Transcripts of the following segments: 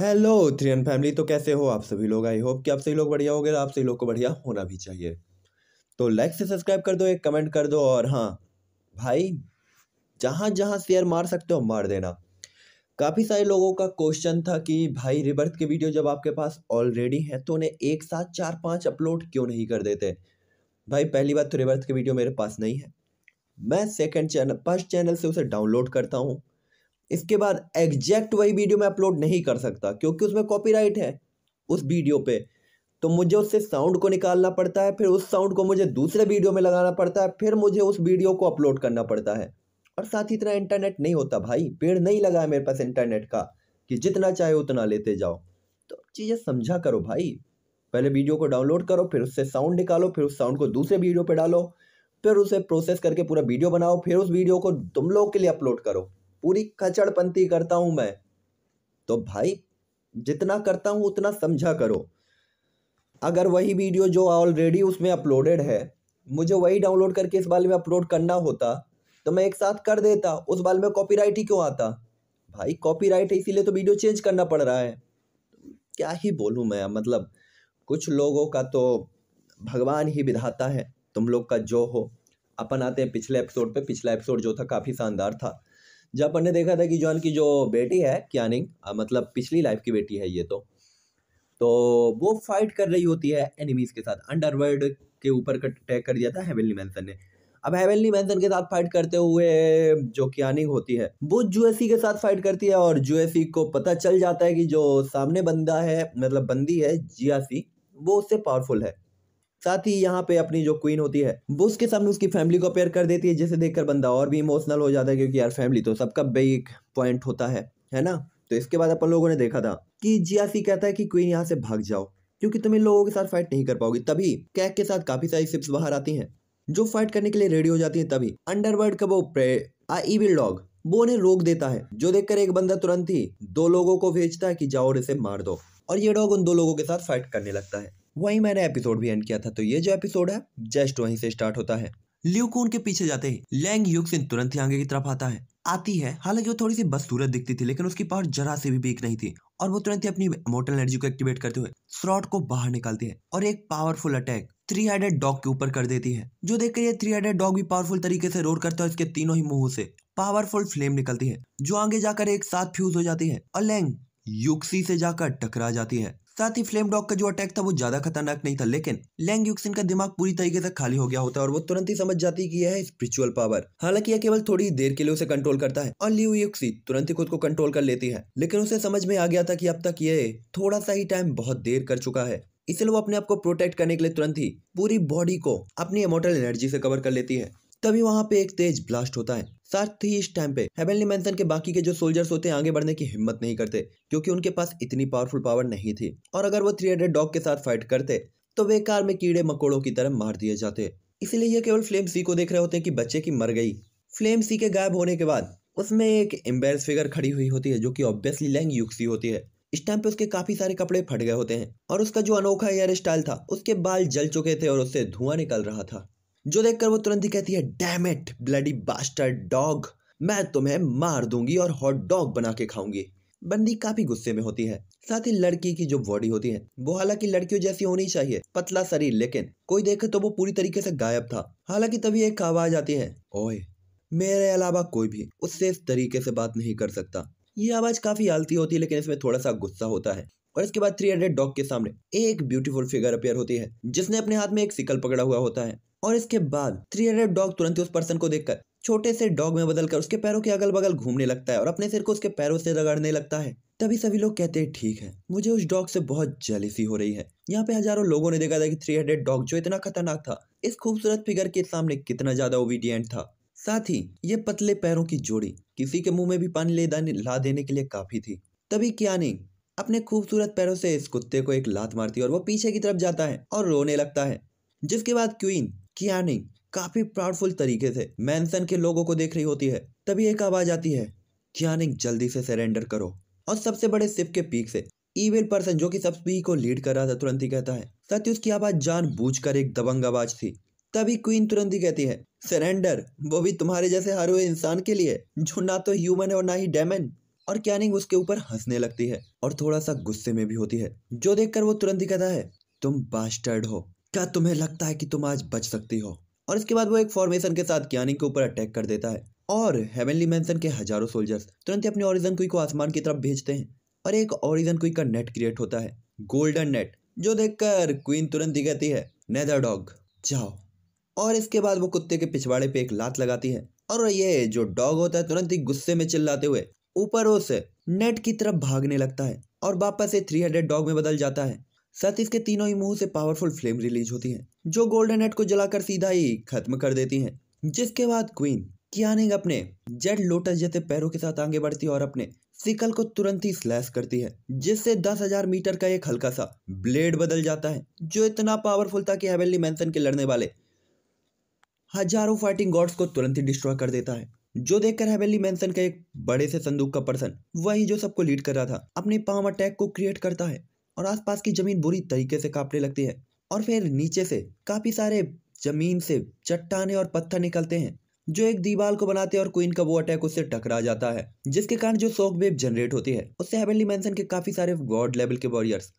hello थ्रियन family तो कैसे हो आप सभी लोग आई होप कि आप सभी लोग बढ़िया हो गए आप सभी लोग को बढ़िया होना भी चाहिए तो लाइक से सब्सक्राइब कर दो एक कमेंट कर दो और हाँ भाई जहाँ जहाँ शेयर मार सकते हो मार देना काफ़ी सारे लोगों का क्वेश्चन था कि भाई रिबर्थ के वीडियो जब आपके पास ऑलरेडी हैं तो उन्हें एक साथ चार पाँच अपलोड क्यों नहीं कर देते भाई पहली बात तो रिबर्थ के वीडियो मेरे पास नहीं है मैं सेकेंड चैनल फर्स्ट चैनल से उसे डाउनलोड करता हूँ इसके बाद एग्जैक्ट वही वीडियो मैं अपलोड नहीं कर सकता क्योंकि उसमें कॉपीराइट है उस वीडियो पे तो मुझे उससे साउंड को निकालना पड़ता है फिर उस साउंड को मुझे दूसरे वीडियो में लगाना पड़ता है फिर मुझे उस वीडियो को अपलोड करना पड़ता है और साथ ही इतना इंटरनेट नहीं होता भाई पेड़ नहीं लगा है मेरे पास इंटरनेट का कि जितना चाहे उतना लेते जाओ तो चीज़ें समझा करो भाई पहले वीडियो को डाउनलोड करो फिर उससे साउंड निकालो फिर उस साउंड को दूसरे वीडियो पर डालो फिर उसे प्रोसेस करके पूरा वीडियो बनाओ फिर उस वीडियो को तुम लोग के लिए अपलोड करो पूरी खचड़पंती करता हूं मैं तो भाई जितना करता हूँ उतना समझा करो अगर वही वीडियो जो ऑलरेडी उसमें अपलोडेड है मुझे वही डाउनलोड करके इस बाल में अपलोड करना होता तो मैं एक साथ कर देता उस बाल में कॉपी ही क्यों आता भाई कॉपी है इसीलिए तो वीडियो चेंज करना पड़ रहा है क्या ही बोलूँ मैं मतलब कुछ लोगों का तो भगवान ही विधाता है तुम लोग का जो हो अपन आते हैं पिछले एपिसोड पे पिछला एपिसोड जो था काफ़ी शानदार था जब अपन ने देखा था कि जॉन की जो बेटी है क्यानिंग मतलब पिछली लाइफ की बेटी है ये तो तो वो फाइट कर रही होती है एनिमीज़ के साथ अंडरवर्ल्ड के ऊपर अटैक कर दिया था हेवेली मैंसन ने अब हेवेली मैंसन के साथ फाइट करते हुए जो क्यानिंग होती है वो जुएसी e के साथ फाइट करती है और जुएसी e को पता चल जाता है कि जो सामने बंदा है मतलब बंदी है जियासी वो उससे पावरफुल है साथ ही यहाँ पे अपनी जो क्वीन होती है वो उसके सामने उसकी फैमिली को अपेयर कर देती है जिसे देखकर बंदा और भी इमोशनल हो जाता है क्योंकि यार फैमिली तो सबका बेक पॉइंट होता है है ना तो इसके बाद अपन लोगों ने देखा था कि जियासी कहता है कि क्वीन यहाँ से भाग जाओ क्योंकि तुम इन लोगों के साथ फाइट नहीं कर पाओगी तभी कैक के साथ काफी सारी सिप्स बाहर आती हैं जो फाइट करने के लिए रेडी हो जाती है तभी अंडरवर्ल्ड का वो प्रे आई डॉग वो उन्हें रोक देता है जो देखकर एक बंदा तुरंत ही दो लोगों को भेजता है कि जाओ और इसे मार दो और ये डॉग उन दो लोगों के साथ फाइट करने लगता है वहीं मैंने एपिसोड भी एंड किया था तो ये जो एपिसोड है जस्ट वहीं से स्टार्ट होता है ल्यूकून के पीछे जाते ही लैंग युग सिंह तुरंत ही आगे की तरफ आता है आती है हालांकि वो थोड़ी सी बदसूरत दिखती थी लेकिन उसकी पावर जरा से भी वीक नहीं थी और वो तुरंत ही अपनी मोटल एनर्जी को एक्टिवेट करते हुए स्रॉट को बाहर निकालती है और एक powerful attack three headed dog के ऊपर कर देती है जो देखकर ये थ्री हेडेड डॉग भी पावरफुल तरीके से रोर करता है इसके तीनों ही मुंह से पावरफुल फ्लेम निकलती है जो आगे जाकर एक साथ फ्यूज हो जाती है और लैंग युक्सी से जाकर टकरा जाती है साथ ही फ्लेम डॉग का जो अटैक था वो ज्यादा खतरनाक नहीं था लेकिन लैंग युक्सिन का दिमाग पूरी तरीके से खाली हो गया होता है और वो तुरंत ही समझ जाती कि यह है स्पिरिचुअल पावर हालांकि यह केवल थोड़ी देर के लिए उसे कंट्रोल करता है और लियू युक्सी तुरंत ही खुद को कंट्रोल कर लेती है लेकिन उसे समझ में आ गया था कि अब तक यह थोड़ा सा ही टाइम बहुत देर कर चुका है इसलिए वो अपने आप को प्रोटेक्ट करने के लिए तुरंत ही पूरी बॉडी को अपनी इमोटल एनर्जी से कवर कर लेती है तभी वहां पे एक तेज ब्लास्ट होता है साथ ही इस टाइम पे हेवनली मेंशन के बाकी के जो सोल्जर्स होते हैं आगे बढ़ने की हिम्मत नहीं करते क्योंकि उनके पास इतनी पावरफुल पावर नहीं थी और अगर वो थ्री हंड्रेड डॉग के साथ फाइट करते तो वे कार में कीड़े मकोड़ों की तरह मार दिए जाते इसलिए ये केवल फ्लेम सी को देख रहे होते हैं कि बच्चे की मर गई फ्लेम सी के गायब होने के बाद उसमें एक एम्बेस फिगर खड़ी हुई होती है जो कि ऑब्वियसली लैंग युक्सी होती है इस टाइम पे उसके काफी सारे कपड़े फट गए होते हैं और उसका जो अनोखा हेयर स्टाइल था उसके बाल जल चुके थे और उससे धुआं निकल रहा था जो देखकर वो तुरंत ही कहती है damn it bloody bastard dog मैं तुम्हें मार दूंगी और हॉट डॉग बना के खाऊंगी बंदी काफी गुस्से में होती है साथ ही लड़की की जो बॉडी होती है वो हालांकि लड़कियों जैसी होनी चाहिए पतला शरीर लेकिन कोई देखे तो वो पूरी तरीके से गायब था हालांकि तभी एक आवाज आती है ओए मेरे अलावा कोई भी उससे इस तरीके से बात नहीं कर सकता ये आवाज काफी आलती होती है लेकिन इसमें थोड़ा सा गुस्सा होता है और इसके बाद थ्री हंड्रेड डॉग के सामने एक ब्यूटीफुल फिगर अपेयर होती है जिसने अपने हाथ में एक सिकल पकड़ा हुआ होता है और इसके बाद थ्री हंड्रेड डॉग तुरंत ही उस पर्सन को देखकर छोटे से डॉग में बदलकर उसके पैरों के अगल बगल घूमने लगता है और अपने सिर को उसके पैरों से रगड़ने लगता है तभी सभी लोग कहते हैं ठीक है मुझे उस डॉग से बहुत जलिसी हो रही है यहाँ पे हजारों लोगों ने देखा था कि थ्री हंड्रेड डॉग जो इतना खतरनाक था इस खूबसूरत फिगर के सामने कितना ज्यादा ओबीडियंट था साथ ही ये पतले पैरों की जोड़ी किसी के मुंह में भी पानी ले दाने ला देने के लिए काफी थी तभी क्या नहीं अपने खूबसूरत पैरों से इस कुत्ते को एक लात मारती है और वो पीछे की तरफ जाता है और रोने लगता है जिसके बाद क्वीन किया नहीं काफी प्राउडफुल तरीके से मैंसन के लोगों को देख रही होती है तभी एक आवाज आती है कियानिंग जल्दी से सरेंडर करो और सबसे बड़े सिप के पीक से ईवेल पर्सन जो कि सबसे को लीड कर रहा था तुरंत ही कहता है साथ ही उसकी आवाज जान जानबूझकर एक दबंग आवाज थी तभी क्वीन तुरंत ही कहती है सरेंडर वो भी तुम्हारे जैसे हर हुए इंसान के लिए जो ना तो ह्यूमन है और ना ही डेमन और कैनिंग उसके ऊपर हंसने लगती है और थोड़ा सा गुस्से में भी होती है जो देखकर वो तुरंत ही कहता है तुम बास्टर्ड हो क्या तुम्हें लगता है कि तुम आज बच सकती हो और इसके बाद वो एक फॉर्मेशन के साथ ज्ञानी के ऊपर अटैक कर देता है और हेवनली मैंसन के हजारों सोल्जर्स तुरंत अपने ऑरिजन कुई को आसमान की तरफ भेजते हैं और एक ऑरिजन कुई का नेट क्रिएट होता है गोल्डन नेट जो देखकर क्वीन तुरंत ही कहती है नेदर डॉग जाओ और इसके बाद वो कुत्ते के पिछवाड़े पे एक लात लगाती है और ये जो डॉग होता है तुरंत ही गुस्से में चिल्लाते हुए ऊपर से नेट की तरफ भागने लगता है और वापस से हंड्रेड डॉग में बदल जाता है साथ इसके तीनों ही मुंह से पावरफुल फ्लेम रिलीज होती है जो गोल्डन हेड को जलाकर सीधा ही खत्म कर देती है जिसके बाद क्वीन कियानिंग अपने जेड लोटस जैसे पैरों के साथ आगे बढ़ती है और अपने सिकल को तुरंत ही स्लैश करती है जिससे दस हजार मीटर का एक हल्का सा ब्लेड बदल जाता है जो इतना पावरफुल था कि हेवेली मैंसन के लड़ने वाले हजारों फाइटिंग गॉड्स को तुरंत ही डिस्ट्रॉय कर देता है जो देखकर हेवेली मैंसन का एक बड़े से संदूक का पर्सन वही जो सबको लीड कर रहा था अपने पाम अटैक को क्रिएट करता है और आसपास की ज़मीन बुरी तरीके से कांपने लगती है और फिर नीचे से काफ़ी सारे ज़मीन से चट्टाने और पत्थर निकलते हैं जो एक दीवार को बनाते हैं और क्वीन का वो अटैक उससे टकरा जाता है जिसके कारण जो सोक वेब जनरेट होती है उससे हेवनली मैंसन के काफ़ी सारे गॉड लेवल के वॉरियर्स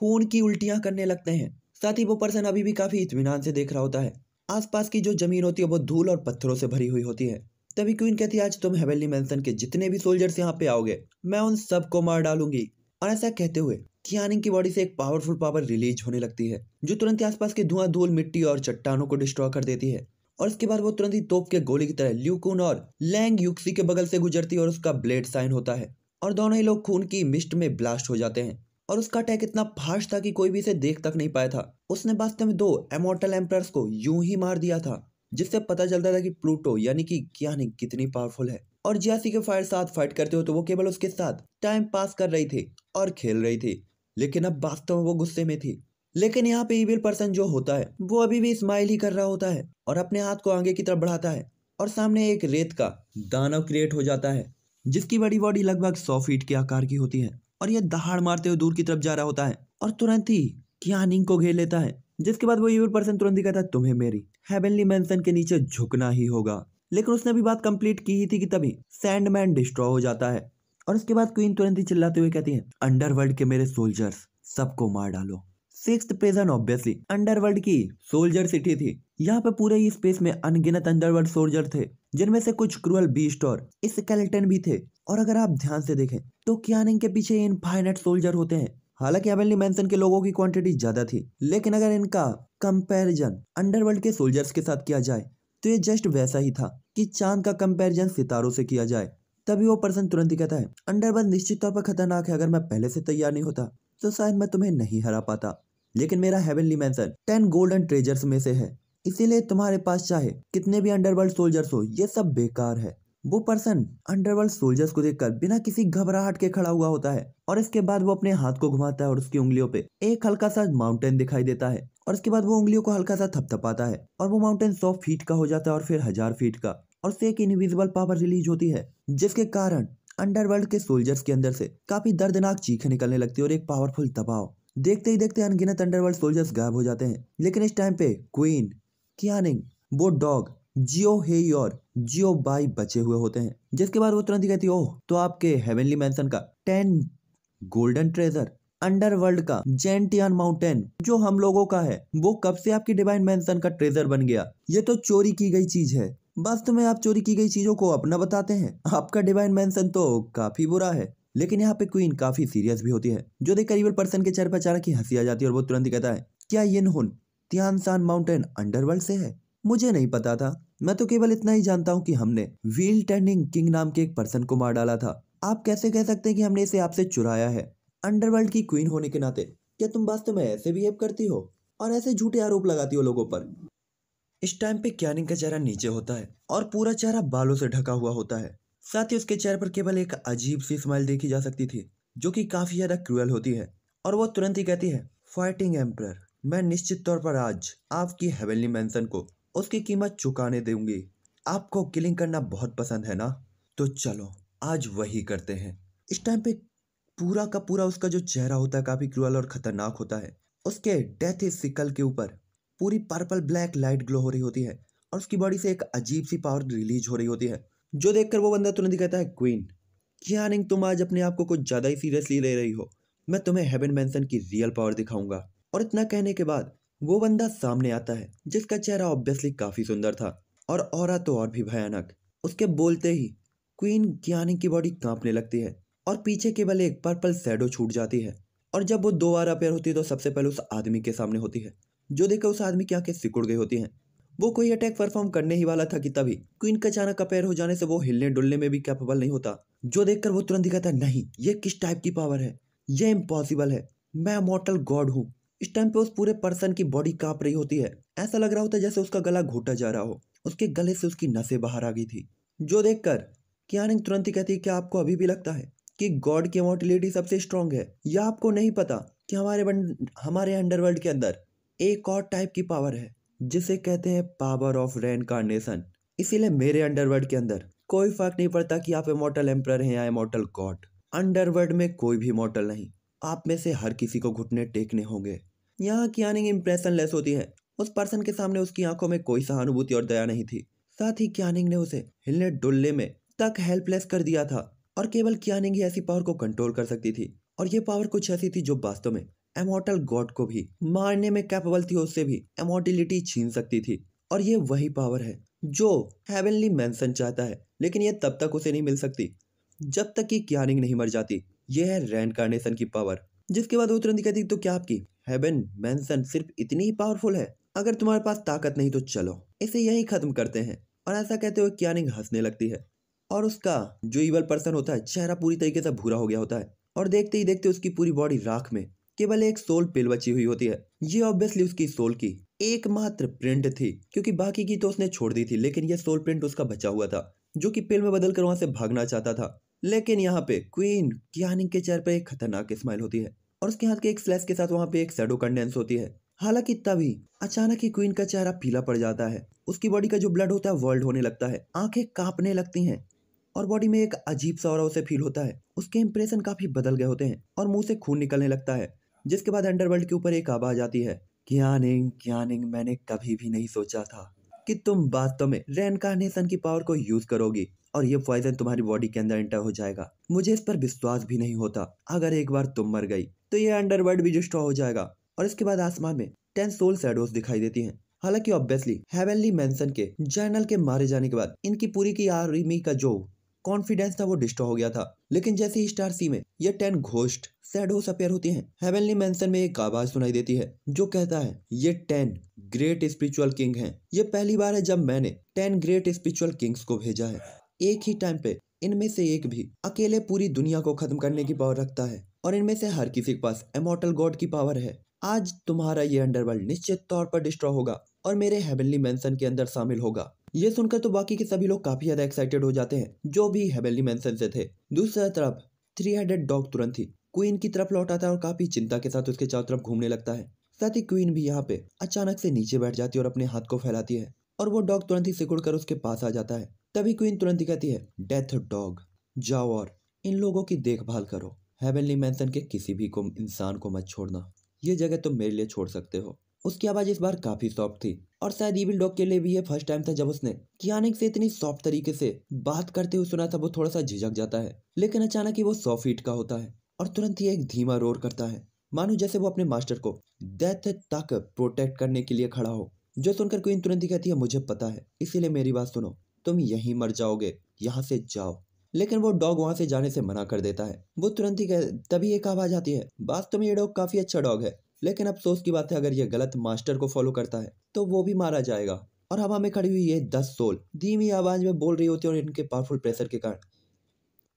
खून की उल्टियां करने लगते हैं साथ ही वो पर्सन अभी भी काफ़ी इतमान से देख रहा होता है आसपास की जो ज़मीन होती है वो धूल और पत्थरों से भरी हुई होती है तभी क्वीन कहती है आज तुम हेवेली मैंसन के जितने भी सोल्जर्स यहाँ पे आओगे मैं उन सबको मार डालूंगी और ऐसा कहते हुए कियानिंग की बॉडी से एक पावरफुल पावर रिलीज होने लगती है जो तुरंत ही आसपास के धुआं धूल मिट्टी और चट्टानों को डिस्ट्रॉय कर देती है और इसके बाद वो तुरंत ही तोप के गोली की तरह ल्यूकून और लैंग युक्सी के बगल से गुजरती है और उसका ब्लेड साइन होता है और दोनों ही लोग खून की मिस्ट में ब्लास्ट हो जाते हैं और उसका अटैक इतना फास्ट था कि कोई भी इसे देख तक नहीं पाया था उसने वास्तव में दो एमोटल एम्पर्स को यूं ही मार दिया था जिससे पता चलता था कि प्लूटो यानी कि ज्ञानी कितनी पावरफुल है और जियासी के फायर साथ फाइट करते हो तो वो केवल उसके साथ टाइम पास कर रही थी और खेल रही थी लेकिन अब वास्तव में तो वो गुस्से में थी लेकिन यहाँ पे इविल पर्सन जो होता है वो अभी भी स्माइल ही कर रहा होता है और अपने हाथ को आगे की तरफ बढ़ाता है और सामने एक रेत का दानव क्रिएट हो जाता है जिसकी बड़ी बॉडी लगभग सौ फीट के आकार की होती है और यह दहाड़ मारते हुए दूर की तरफ जा रहा होता है और तुरंत ही क्यानिंग को घेर लेता है जिसके बाद वो इविल पर्सन तुरंत ही कहता है तुम्हें मेरी हेवनली मैं के नीचे झुकना ही होगा लेकिन उसने भी बात कंप्लीट की ही थी कि तभी सैंडमैन डिस्ट्रॉय हो जाता है और उसके बाद क्वीन तुरंत ही चिल्लाते हुए कहती है अंडरवर्ल्ड के मेरे सोल्जर्स सबको मार डालो सिक्स प्रिजन ऑब्वियसली अंडरवर्ल्ड की सोल्जर सिटी थी यहाँ पे पूरे ही स्पेस में अनगिनत अंडरवर्ल्ड सोल्जर थे जिनमें से कुछ क्रूअल बीस्ट और स्केलेटन भी थे और अगर आप ध्यान से देखें तो क्या के पीछे इनफाइनेट सोल्जर होते हैं हालांकि अवेली मेंशन के लोगों की क्वांटिटी ज्यादा थी लेकिन अगर इनका कंपैरिजन अंडरवर्ल्ड के सोल्जर्स के साथ किया जाए तो ये जस्ट वैसा ही था कि चांद का कंपैरिजन सितारों से किया जाए तभी वो पर्सन तुरंत ही कहता है अंडरवर्ल्ड निश्चित तौर पर खतरनाक है अगर मैं पहले से तैयार नहीं होता तो शायद मैं तुम्हें नहीं हरा पाता लेकिन मेरा heavenly mansion ten golden treasures में से है इसीलिए तुम्हारे पास चाहे कितने भी अंडरवर्ल्ड सोल्जर्स हो ये सब बेकार है वो पर्सन अंडरवर्ल्ड सोल्जर्स को देखकर बिना किसी घबराहट के खड़ा हुआ होता है और इसके बाद वो अपने हाथ को घुमाता है और उसकी उंगलियों पे एक हल्का सा माउंटेन दिखाई देता है और इसके बाद वो उंगलियों को हल्का सा थपथपाता है और वो माउंटेन सौ फीट का हो जाता है और फिर हजार फीट का और से एक इनविजिबल पावर रिलीज होती है जिसके कारण अंडरवर्ल्ड के सोल्जर्स के अंदर से काफी दर्दनाक चीखें निकलने लगती है और एक पावरफुल दबाव देखते ही देखते अनगिनत अंडरवर्ल्ड सोल्जर्स गायब हो जाते हैं लेकिन इस टाइम पे क्वीन कियानिंग वो डॉग जियो हे और जियो बाई बचे हुए होते हैं जिसके बाद वो तुरंत ही कहती ओह तो आपके हेवनली मैंसन का टेन गोल्डन ट्रेजर अंडरवर्ल्ड का जेंटियन माउंटेन जो हम लोगों का है वो कब से आपकी डिवाइन मेंशन का ट्रेजर बन गया ये तो चोरी की गई चीज है वास्तव में आप चोरी की गई चीजों को अपना बताते हैं आपका डिवाइन मैं तो काफी बुरा है लेकिन यहाँ पे क्वीन काफी सीरियस भी होती है जो देख करीबल पर्सन के चेहरे पर अचानक ही हंसी आ जाती है और वो तुरंत ही कहता है क्या ये नुन तियानसान माउंटेन अंडरवर्ल्ड से है मुझे नहीं पता था मैं तो केवल इतना ही जानता हूँ कि हमने व्हील टर्निंग किंग नाम के एक पर्सन को मार डाला था आप कैसे कह सकते हैं कि हमने इसे आपसे चुराया है अंडरवर्ल्ड की क्वीन होने के नाते क्या तुम वास्तव में ऐसे बिहेव करती हो और ऐसे झूठे आरोप लगाती हो लोगों पर इस टाइम पे कैनिंग का चेहरा नीचे होता है और पूरा चेहरा बालों से ढका हुआ होता है साथ ही उसके चेहरे पर केवल एक अजीब सी स्माइल देखी जा सकती थी जो कि काफी ज्यादा क्रूअल होती है और वो तुरंत ही कहती है फाइटिंग एम्प्रर मैं निश्चित तौर पर आज आपकी हेवेली मेंशन को उसकी कीमत चुकाने दूंगी आपको किलिंग करना बहुत पसंद है ना तो चलो आज वही करते हैं इस टाइम पे पूरा का पूरा उसका जो चेहरा होता है काफी क्रूअल और खतरनाक होता है उसके डेथ सिकल के ऊपर पूरी पर्पल ब्लैक लाइट ग्लो हो रही होती है और उसकी बॉडी से एक अजीब सी पावर रिलीज हो रही होती है जो देखकर वो बंदा तुरंत ही कहता है क्वीन क्या निंग तुम आज अपने आप को कुछ ज़्यादा ही सीरियसली ले रही हो मैं तुम्हें हेवन मैंसन की रियल पावर दिखाऊंगा और इतना कहने के बाद वो बंदा सामने आता है जिसका चेहरा ऑब्वियसली काफ़ी सुंदर था और और तो और भी भयानक उसके बोलते ही क्वीन ज्ञानी की बॉडी कांपने लगती है और पीछे केवल एक पर्पल सैडो छूट जाती है और जब वो दोबारा बार होती है तो सबसे पहले उस आदमी के सामने होती है जो देखकर उस आदमी की आंखें सिकुड़ गई होती हैं वो कोई अटैक परफॉर्म करने ही वाला था कि तभी क्वीन का अचानक पैर हो जाने से वो हिलने डुलने में भी कैपेबल नहीं होता जो देखकर वो तुरंत ही कहता नहीं ये किस टाइप की पावर है ये इम्पॉसिबल है मैं मॉर्टल गॉड हूँ इस टाइम पे उस पूरे पर्सन की बॉडी कांप रही होती है ऐसा लग रहा होता है जैसे उसका गला घोटा जा रहा हो उसके गले से उसकी नसें बाहर आ गई थी जो देखकर कियानिंग तुरंत ही कहती है क्या आपको अभी भी लगता है कि गॉड की इमोर्टिलिटी सबसे स्ट्रांग है या आपको नहीं पता कि हमारे बन, हमारे अंडरवर्ल्ड के अंदर एक और टाइप की पावर है जिसे कहते हैं पावर ऑफ रेनकारनेशन इसीलिए मेरे अंडरवर्ल्ड के अंदर कोई फर्क नहीं पड़ता कि आप इमोटल एम्पर हैं या इमोटल गॉड अंडरवर्ल्ड में कोई भी इमोटल नहीं आप में से हर किसी को घुटने टेकने होंगे यहाँ की आनिंग इम्प्रेशन लेस होती है उस पर्सन के सामने उसकी आंखों में कोई सहानुभूति और दया नहीं थी साथ ही क्यानिंग ने उसे हिलने डुलने में तक हेल्पलेस कर दिया था और केवल क्यानिंग ही ऐसी पावर को कंट्रोल कर सकती थी और ये पावर कुछ ऐसी थी जो वास्तव में एमोटल गॉड को भी मारने में कैपेबल थी उससे भी एमोटिलिटी छीन सकती थी और ये वही पावर है जो हेवनली मैंसन चाहता है लेकिन यह तब तक उसे नहीं मिल सकती जब तक कि क्यानिंग नहीं मर जाती यह है रैंड कार्नेशन की पावर जिसके बाद वो तुरंत कहती तो क्या आपकी हेवन मैंसन सिर्फ इतनी ही पावरफुल है अगर तुम्हारे पास ताकत नहीं तो चलो इसे यही खत्म करते हैं और ऐसा कहते हुए क्यानिंग हंसने लगती है और उसका जो ईवल पर्सन होता है चेहरा पूरी तरीके से भूरा हो गया होता है और देखते ही देखते उसकी पूरी बॉडी राख में केवल एक सोल पिल बची हुई होती है ये ऑब्वियसली उसकी सोल की एकमात्र प्रिंट थी क्योंकि बाकी की तो उसने छोड़ दी थी लेकिन यह सोल प्रिंट उसका बचा हुआ था जो कि पिल में बदलकर वहां से भागना चाहता था लेकिन यहाँ पे क्वीन क्यानिंग के चेहरे पर एक खतरनाक स्माइल होती है और उसके हाथ के एक स्लैश के साथ वहाँ पे एक सैडो कंडेंस होती है हालांकि तभी अचानक ही क्वीन का चेहरा पीला पड़ जाता है उसकी बॉडी का जो ब्लड होता है वर्ल्ड होने लगता है आंखें कांपने लगती हैं और बॉडी में एक अजीब सा और उसे फील होता है उसके इंप्रेशन काफी बदल गए होते हैं और मुंह से खून निकलने लगता है जिसके बाद अंडरवर्ल्ड के ऊपर एक आवाज आती है ज्ञानिंग हाँ, ज्ञानिंग मैंने कभी भी नहीं सोचा था कि तुम वास्तव में रेनकारनेशन की पावर को यूज करोगी और ये पॉइजन तुम्हारी बॉडी के अंदर एंटर हो जाएगा मुझे इस पर विश्वास भी नहीं होता अगर एक बार तुम मर गई तो ये अंडरवर्ल्ड भी डिस्ट्रॉ हो जाएगा और इसके बाद आसमान में टेन सोल सैडोस दिखाई देती हैं हालांकि ऑब्वियसली हेवनली मेंशन के जर्नल के मारे जाने के बाद इनकी पूरी की आर्मी का जो कॉन्फिडेंस था वो डिस्टो हो गया था लेकिन जैसे ही स्टार सी में ये टेन घोष्ट सैडोस अपेयर होती हैं हेवनली मेंशन में एक आवाज सुनाई देती है जो कहता है ये टेन ग्रेट स्पिरिचुअल किंग हैं ये पहली बार है जब मैंने टेन ग्रेट स्पिरिचुअल किंग्स को भेजा है एक ही टाइम पे इनमें से एक भी अकेले पूरी दुनिया को खत्म करने की पावर रखता है और इनमें से हर किसी के पास एमोटल गॉड की पावर है आज तुम्हारा ये अंडरवर्ल्ड निश्चित तौर पर डिस्ट्रॉ होगा और मेरे हेवनली मेंशन के अंदर शामिल होगा ये सुनकर तो बाकी के सभी लोग काफी ज्यादा एक्साइटेड हो जाते हैं जो भी हेबेली मैं थे दूसरी तरफ थ्री हेडेड डॉग तुरंत ही क्वीन की तरफ लौट आता है और काफी चिंता के साथ उसके चारों तरफ घूमने लगता है साथ ही क्वीन भी यहाँ पे अचानक से नीचे बैठ जाती है और अपने हाथ को फैलाती है और वो डॉग तुरंत ही सिकुड़ कर उसके पास आ जाता है तभी क्वीन तुरंत ही कहती है डेथ डॉग जाओ और इन लोगों की देखभाल करो हेवनली मैंसन के किसी भी को इंसान को मत छोड़ना ये जगह तुम मेरे लिए छोड़ सकते हो उसकी आवाज़ इस बार काफ़ी सॉफ्ट थी और शायद ईविल डॉग के लिए भी ये फर्स्ट टाइम था जब उसने कियानिक से इतनी सॉफ्ट तरीके से बात करते हुए सुना था वो थोड़ा सा झिझक जाता है लेकिन अचानक ही वो सौ फीट का होता है और तुरंत ही एक धीमा रोर करता है मानो जैसे वो अपने मास्टर को डेथ तक प्रोटेक्ट करने के लिए खड़ा हो जो सुनकर क्वीन तुरंत ही कहती है मुझे पता है इसीलिए मेरी बात सुनो तुम यहीं मर जाओगे यहाँ से जाओ लेकिन वो डॉग वहां से जाने से मना कर देता है वो तुरंत ही कह तभी एक आवाज आती है वास्तव तो में ये डॉग काफी अच्छा डॉग है लेकिन अफसोस की बात है अगर ये गलत मास्टर को फॉलो करता है तो वो भी मारा जाएगा और हवा में खड़ी हुई ये दस सोल धीमी आवाज में बोल रही होती है और इनके पावरफुल प्रेशर के कारण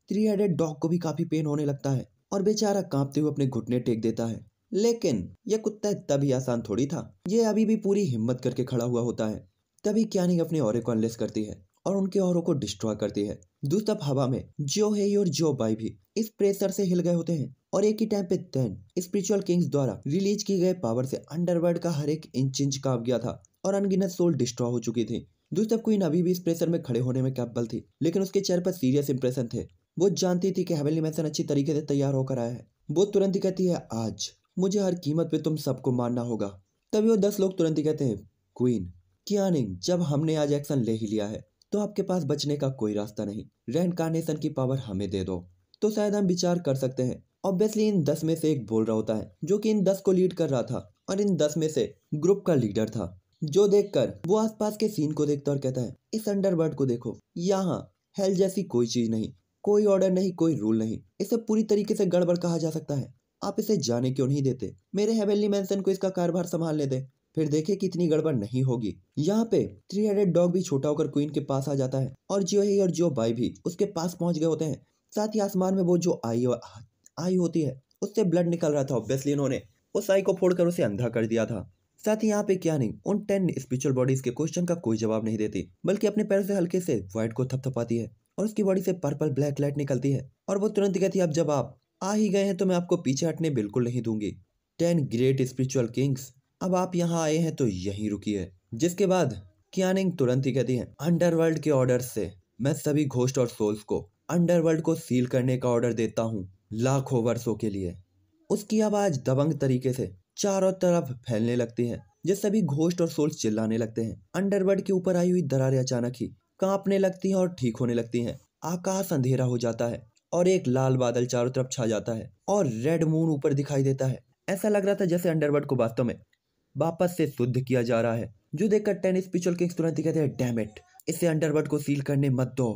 थ्री हेडेड डॉग को भी काफी पेन होने लगता है और बेचारा कांपते हुए अपने घुटने टेक देता है लेकिन यह कुत्ता तभी आसान थोड़ी था यह अभी भी पूरी हिम्मत करके खड़ा हुआ होता है तभी कैनिंग अपने और को अनलेस करती है और उनके औरों को डिस्ट्रॉय करती है दूसरा हवा में जो है और जो बाई भी इस प्रेशर से हिल गए होते हैं और एक ही टाइम पे तेन स्पिरिचुअल किंग्स द्वारा रिलीज किए गए पावर से अंडरवर्ल्ड का हर एक इंच इंच काप गया था और अनगिनत सोल डिस्ट्रॉय हो चुकी थी दूसरी क्वीन अभी भी इस प्रेशर में खड़े होने में कैपेबल थी लेकिन उसके चेहरे पर सीरियस इंप्रेशन थे वो जानती थी कि हेवनली मैंसन अच्छी तरीके से तैयार होकर आया है वो तुरंत ही कहती है आज मुझे हर कीमत पे तुम सबको मारना होगा तभी वो दस लोग तुरंत ही कहते हैं क्वीन क्या नहीं जब हमने आज एक्शन ले ही लिया है तो आपके पास बचने का कोई रास्ता नहीं रेन कार्नेशन की पावर हमें दे दो तो शायद हम विचार कर सकते हैं ऑब्वियसली इन दस में से एक बोल रहा होता है जो कि इन दस को लीड कर रहा था और इन दस में से ग्रुप का लीडर था जो देखकर वो आसपास के सीन को देखता और कहता है इस अंडरवर्ल्ड को देखो यहाँ हेल जैसी कोई चीज नहीं कोई ऑर्डर नहीं कोई रूल नहीं इसे पूरी तरीके से गड़बड़ कहा जा सकता है आप इसे जाने क्यों नहीं देते मेरे हेवेली मैं को इसका कारोबार संभाल लेते फिर की कितनी गड़बड़ नहीं होगी यहाँ पे थ्री हंड्रेड डॉग भी छोटा होकर क्वीन के पास आ जाता है और जियो ही और जियो बाई भी उसके पास पहुंच गए होते हैं साथ ही आसमान में वो जो आई और आई होती है उससे ब्लड निकल रहा था ऑब्वियसली इन्होंने उस आई को फोड़कर उसे अंधा कर दिया था साथ ही यहाँ पे क्या नहीं उन टेन स्पिरिचुअल बॉडीज के क्वेश्चन का कोई जवाब नहीं देती बल्कि अपने पैर से हल्के से व्हाइट को थपथपाती है और उसकी बॉडी से पर्पल ब्लैक लाइट निकलती है और वो तुरंत कहती है अब जब आप आ ही गए हैं तो मैं आपको पीछे हटने बिल्कुल नहीं दूंगी टेन ग्रेट स्पिरिचुअल किंग्स अब आप यहाँ आए हैं तो यही रुकी है जिसके बाद क्यानिंग तुरंत ही कहती है अंडरवर्ल्ड के ऑर्डर से मैं सभी घोष्ट और सोल्स को अंडरवर्ल्ड को सील करने का ऑर्डर देता हूँ लाखों वर्षों के लिए उसकी आवाज दबंग तरीके से चारों तरफ फैलने लगती है जिस सभी घोष्ट और सोल्स चिल्लाने लगते हैं अंडरवर्ल्ड के ऊपर आई हुई दरारें अचानक ही कांपने लगती हैं और ठीक होने लगती हैं आकाश अंधेरा हो जाता है और एक लाल बादल चारों तरफ छा जाता है और रेड मून ऊपर दिखाई देता है ऐसा लग रहा था जैसे अंडरवर्ल्ड को वास्तव में वापस से शुद्ध किया जा रहा है जो देखकर टेनिस पिचल किंग्स तुरंत ही कहते हैं डैमेट इसे अंडरवर्ल्ड को सील करने मत दो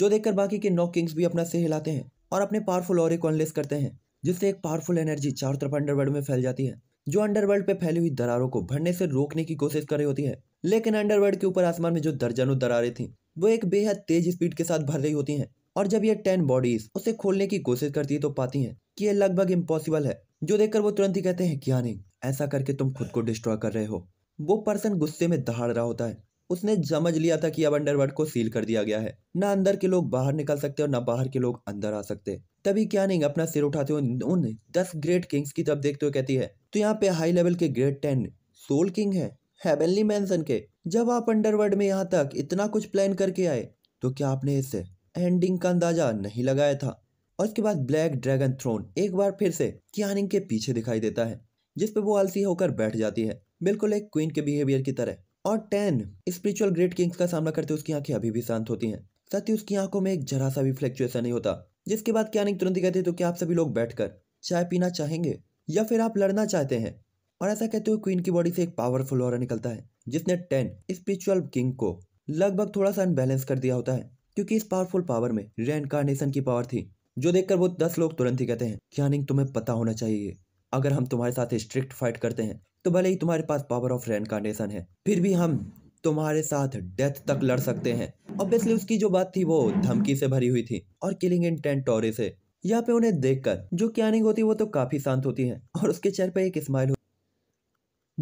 जो देखकर बाकी के नौ किंग्स भी अपना से हिलाते हैं और अपने पावरफुल और को अनलेस करते हैं जिससे एक पावरफुल एनर्जी चारों तरफ अंडरवर्ल्ड में फैल जाती है जो अंडरवर्ल्ड पे फैली हुई दरारों को भरने से रोकने की कोशिश कर रही होती है लेकिन अंडरवर्ल्ड के ऊपर आसमान में जो दर्जनों दरारें थी वो एक बेहद तेज स्पीड के साथ भर रही होती हैं और जब ये टेन बॉडीज उसे खोलने की कोशिश करती है तो पाती है कि ये लगभग इम्पॉसिबल है जो देखकर वो तुरंत ही कहते हैं क्या नहीं ऐसा करके तुम खुद को डिस्ट्रॉय कर रहे हो वो पर्सन गुस्से में दहाड़ रहा होता है उसने समझ लिया था कि अब अंडरवर्ल्ड को सील कर दिया गया है ना अंदर के लोग बाहर निकल सकते और ना बाहर के लोग अंदर आ सकते तभी क्या नहीं अपना सिर उठाते हुए उन दस ग्रेट किंग्स की तब देखते हुए कहती है तो यहाँ पे हाई लेवल के ग्रेट टेन सोल किंग है हेवनली मेंशन के जब आप अंडरवर्ल्ड में यहाँ तक इतना कुछ प्लान करके आए तो क्या आपने इस एंडिंग का अंदाजा नहीं लगाया था और उसके बाद ब्लैक ड्रैगन थ्रोन एक बार फिर से कियानिंग के पीछे दिखाई देता है जिसपे वो आलसी होकर बैठ जाती है बिल्कुल एक क्वीन के बिहेवियर की तरह और टेन स्पिरिचुअल ग्रेट किंग्स का सामना करते उसकी आंखें अभी भी शांत होती हैं साथ ही उसकी आंखों में एक जरा सा भी फ्लैक्चुएसन नहीं होता जिसके बाद क्या तुरंत ही कहते तो क्या आप सभी लोग बैठकर चाय पीना चाहेंगे या फिर आप लड़ना चाहते हैं और ऐसा कहते हुए क्वीन की बॉडी से एक पावरफुल और निकलता है जिसने टेन स्पिरिचुअल किंग को लगभग थोड़ा सा अनबैलेंस कर दिया होता है क्योंकि इस पावरफुल पावर में रेनकारनेशन की पावर थी जो देखकर वो दस लोग तुरंत ही कहते हैं क्या तुम्हें पता होना चाहिए अगर हम तुम्हारे साथ स्ट्रिक्ट फाइट करते हैं तो भले ही तुम्हारे पास पावर ऑफ रेनकारनेशन है फिर भी हम तुम्हारे साथ डेथ तक लड़ सकते हैं ऑब्वियसली उसकी जो बात थी वो धमकी से भरी हुई थी और किलिंग इन टेंट टोरे से यहाँ पे उन्हें देखकर जो कैनिंग होती वो तो काफी शांत होती है और उसके चेहरे पर एक स्माइल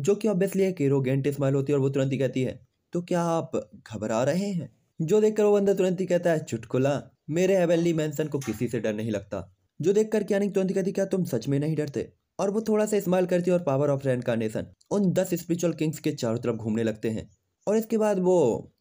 जो कि ऑब्वियसली एक एरोगेंट स्माइल होती है और वो तुरंत ही कहती है तो क्या आप घबरा रहे हैं जो देखकर वो बंदा तुरंत ही कहता है चुटकुला मेरे हेवनली मैंसन को किसी से डर नहीं लगता जो देखकर कैनिंग तुरंत कहती क्या तुम सच में नहीं डरते और वो थोड़ा सा स्माइल करती है और पावर ऑफ रेनकारनेशन उन दस स्पिरिचुअल किंग्स के चारों तरफ घूमने लगते हैं और इसके बाद वो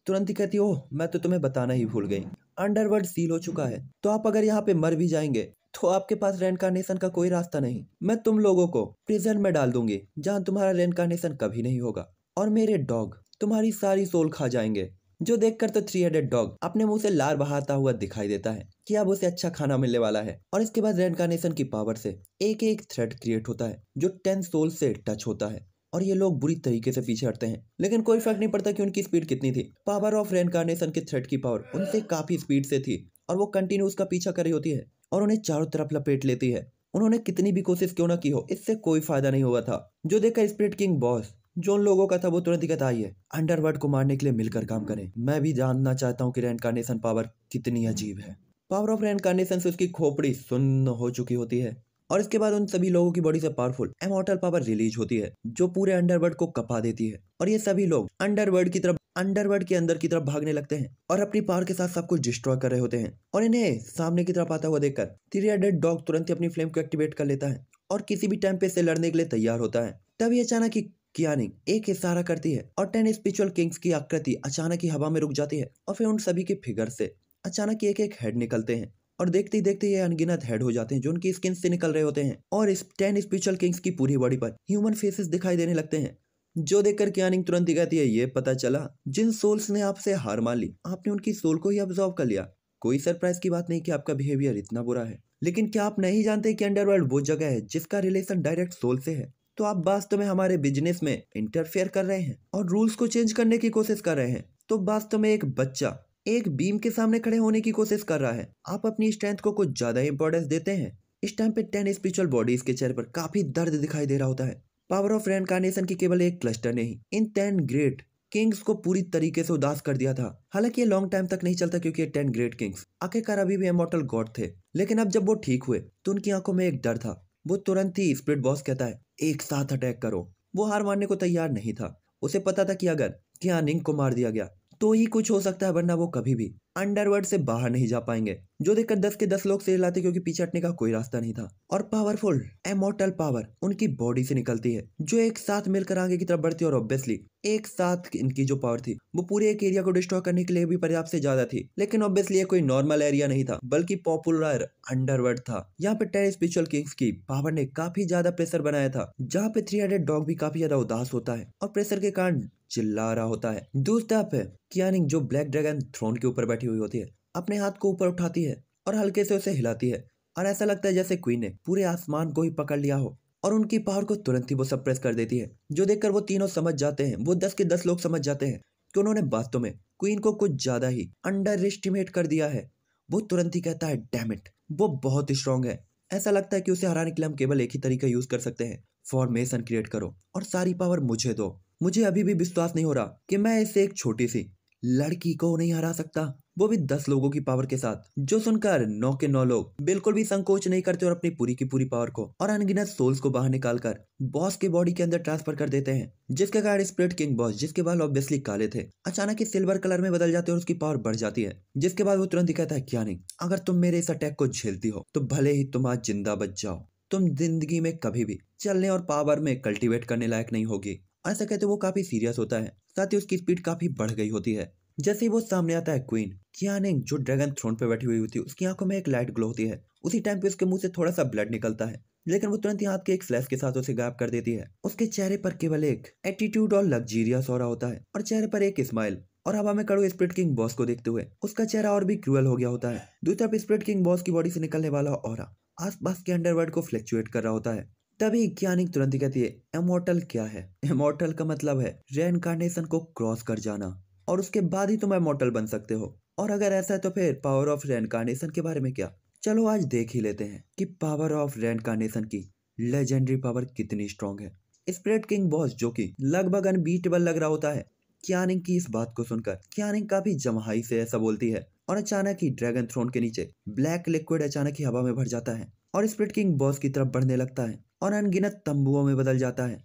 तुरंत ही कहती ओह मैं तो तुम्हें बताना ही भूल गई अंडरवर्ल्ड सील हो चुका है तो आप अगर यहाँ पे मर भी जाएंगे तो आपके पास रेनकारनेशन का कोई रास्ता नहीं मैं तुम लोगों को प्रिजन में डाल दूंगी जहाँ तुम्हारा रेनकारनेशन कभी नहीं होगा और मेरे डॉग तुम्हारी सारी सोल खा जाएंगे जो देखकर तो थ्री हेडेड डॉग अपने मुंह से लार बहाता हुआ दिखाई देता है कि अब उसे अच्छा खाना मिलने वाला है और इसके बाद कार्नेशन की पावर से एक एक थ्रेड क्रिएट होता है जो टेन सोल से टच होता है और ये लोग बुरी तरीके से पीछे हटते हैं लेकिन कोई फर्क नहीं पड़ता कि उनकी स्पीड कितनी थी पावर ऑफ रेन कार्नेशन के थ्रेड की पावर उनसे काफी स्पीड से थी और वो कंटिन्यू उसका पीछा कर रही होती है और उन्हें चारों तरफ लपेट लेती है उन्होंने कितनी भी कोशिश क्यों ना की हो इससे कोई फायदा नहीं हुआ था जो देखकर स्प्रिट किंग बॉस जो उन लोगों का था वो तुरंत दिक्कत आई है अंडरवर्ल्ड को मारने के लिए मिलकर काम करें मैं भी जानना चाहता हूँ कि रेनकारनेशन पावर कितनी अजीब है पावर ऑफ रेनकारनेशन से उसकी खोपड़ी सुन्न हो चुकी होती है और इसके बाद उन सभी लोगों की बॉडी से पावरफुल एमोटल पावर रिलीज होती है जो पूरे अंडरवर्ल्ड को कपा देती है और ये सभी लोग अंडरवर्ल्ड की तरफ अंडरवर्ल्ड के अंदर की तरफ भागने लगते हैं और अपनी पावर के साथ सब कुछ डिस्ट्रॉय कर रहे होते हैं और इन्हें सामने की तरफ आता हुआ देखकर थ्री डॉग तुरंत ही अपनी फ्लेम को एक्टिवेट कर लेता है और किसी भी टाइम पे से लड़ने के लिए तैयार होता है तभी अचानक ही की एक इशारा करती है और टेन स्पिरिचुअल किंग्स की आकृति अचानक ही हवा में रुक जाती है और फिर उन सभी के फिगर से अचानक एक एक हेड निकलते हैं और देखते ही देखते ये अनगिनत हेड हो जाते हैं जो उनकी स्किन से निकल रहे होते हैं और इस टेन स्पिरिचुअल किंग्स की पूरी बॉडी पर ह्यूमन फेसेस दिखाई देने लगते हैं जो देखकर कियानिंग तुरंत ही कहती है ये पता चला जिन सोल्स ने आपसे हार मान ली आपने उनकी सोल को ही ऑब्जॉर्व कर लिया कोई सरप्राइज की बात नहीं कि आपका बिहेवियर इतना बुरा है लेकिन क्या आप नहीं जानते कि अंडरवर्ल्ड वो जगह है जिसका रिलेशन डायरेक्ट सोल से है तो आप वास्तव में हमारे बिजनेस में इंटरफेयर कर रहे हैं और रूल्स को चेंज करने की कोशिश कर रहे हैं तो वास्तव में एक बच्चा एक बीम के सामने खड़े होने की कोशिश कर रहा है आप अपनी स्ट्रेंथ को कुछ ज्यादा इंपॉर्टेंस देते हैं इस टाइम पे टेन स्पिरिचुअल बॉडीज के चेहरे पर काफी दर्द दिखाई दे रहा होता है पावर ऑफ रेनकारनेशन की केवल एक क्लस्टर नहीं इन टेन ग्रेट किंग्स को पूरी तरीके से उदास कर दिया था हालांकि ये लॉन्ग टाइम तक नहीं चलता क्योंकि ये टेन ग्रेट किंग्स आखिरकार अभी भी इमोटल गॉड थे लेकिन अब जब वो ठीक हुए तो उनकी आंखों में एक डर था वो तुरंत ही स्प्रिट बॉस कहता है एक साथ अटैक करो वो हार मानने को तैयार नहीं था उसे पता था कि अगर क्या हाँ, को मार दिया गया तो ही कुछ हो सकता है वरना वो कभी भी अंडरवर्ल्ड से बाहर नहीं जा पाएंगे जो देखकर दस के दस लोग से लाते क्योंकि पीछे हटने का कोई रास्ता नहीं था और पावरफुल एमोटल पावर उनकी बॉडी से निकलती है जो एक साथ मिलकर आगे की तरफ बढ़ती और ऑब्वियसली एक साथ इनकी जो पावर थी वो पूरे एक एरिया को डिस्ट्रॉय करने के लिए भी पर्याप्त से ज्यादा थी लेकिन ऑब्वियसली कोई नॉर्मल एरिया नहीं था बल्कि पॉपुलर अंडरवर्ल्ड था यहाँ पे टेर स्पिरिचुअल किंग्स की पावर ने काफी ज्यादा प्रेशर बनाया था जहाँ पे थ्री हंड्रेड डॉग भी काफी ज्यादा उदास होता है और प्रेशर के कारण चिल्ला रहा होता है दूसरा है कियानिंग जो ब्लैक ड्रैगन थ्रोन के ऊपर बैठी हुई होती है अपने हाथ को ऊपर उठाती है और हल्के से उसे हिलाती है और ऐसा लगता है जैसे क्वीन ने पूरे आसमान को ही पकड़ लिया हो और उनकी पावर को तुरंत ही वो सप्रेस कर देती है जो देखकर वो तीनों समझ जाते हैं वो दस के दस लोग समझ जाते हैं कि उन्होंने वास्तव में क्वीन को कुछ ज्यादा ही अंडर एस्टिमेट कर दिया है वो तुरंत ही कहता है डैम इट वो बहुत ही स्ट्रांग है ऐसा लगता है कि उसे हराने के लिए हम केवल एक ही तरीका यूज कर सकते हैं फॉर्मेशन क्रिएट करो और सारी पावर मुझे दो मुझे अभी भी विश्वास नहीं हो रहा कि मैं इसे एक छोटी सी लड़की को नहीं हरा सकता वो भी दस लोगों की पावर के साथ जो सुनकर नौ के नौ लोग बिल्कुल भी संकोच नहीं करते और अपनी पूरी की पूरी पावर को और अनगिनत सोल्स को बाहर निकालकर बॉस के बॉडी के अंदर ट्रांसफर कर देते हैं जिसके कारण स्प्रिट किंग बॉस जिसके बाल ऑब्वियसली काले थे अचानक ही सिल्वर कलर में बदल जाते और उसकी पावर बढ़ जाती है जिसके बाद वो तुरंत ही कहता है क्या नहीं अगर तुम मेरे इस अटैक को झेलती हो तो भले ही तुम आज जिंदा बच जाओ तुम जिंदगी में कभी भी चलने और पावर में कल्टीवेट करने लायक नहीं होगी ऐसा कहते वो काफी सीरियस होता है साथ ही उसकी स्पीड काफी बढ़ गई होती है जैसे ही वो सामने आता है क्वीन कियान जो ड्रैगन थ्रोन पे बैठी हुई होती है उसकी आंखों में एक लाइट ग्लो होती है उसी टाइम पे उसके मुंह से थोड़ा सा ब्लड निकलता है लेकिन वो तुरंत ही हाथ के एक स्लैश के साथ उसे गायब कर देती है उसके चेहरे पर केवल एक एटीट्यूड और लग्जीरियस हो रहा होता है और चेहरे पर एक स्माइल और हवा में कड़ो स्प्रिट किंग बॉस को देखते हुए उसका चेहरा और भी क्रूअल हो गया होता है दूसरा स्प्रिट किंग बॉस की बॉडी से निकलने वाला और आसपास के अंडरवर्ल्ड को फ्लेक्चुएट कर रहा होता है तभी ज्ञानिक तुरंत ही कहती है एमोटल क्या है एमोटल का मतलब है रेनकारनेशन को क्रॉस कर जाना और उसके बाद ही तुम एमोटल बन सकते हो और अगर ऐसा है तो फिर पावर ऑफ रेनकारनेशन के बारे में क्या चलो आज देख ही लेते हैं कि पावर ऑफ रेनकारनेशन की लेजेंडरी पावर कितनी स्ट्रांग है स्प्रेड किंग बॉस जो कि लगभग अनबीटेबल लग रहा होता है क्यानिंग की इस बात को सुनकर क्यानिंग काफी जमहाई से ऐसा बोलती है और अचानक ही ड्रैगन थ्रोन के नीचे ब्लैक लिक्विड अचानक ही हवा में भर जाता है और स्प्रिट किंग बॉस की तरफ बढ़ने लगता है और अनगिनत तंबुओं में बदल जाता है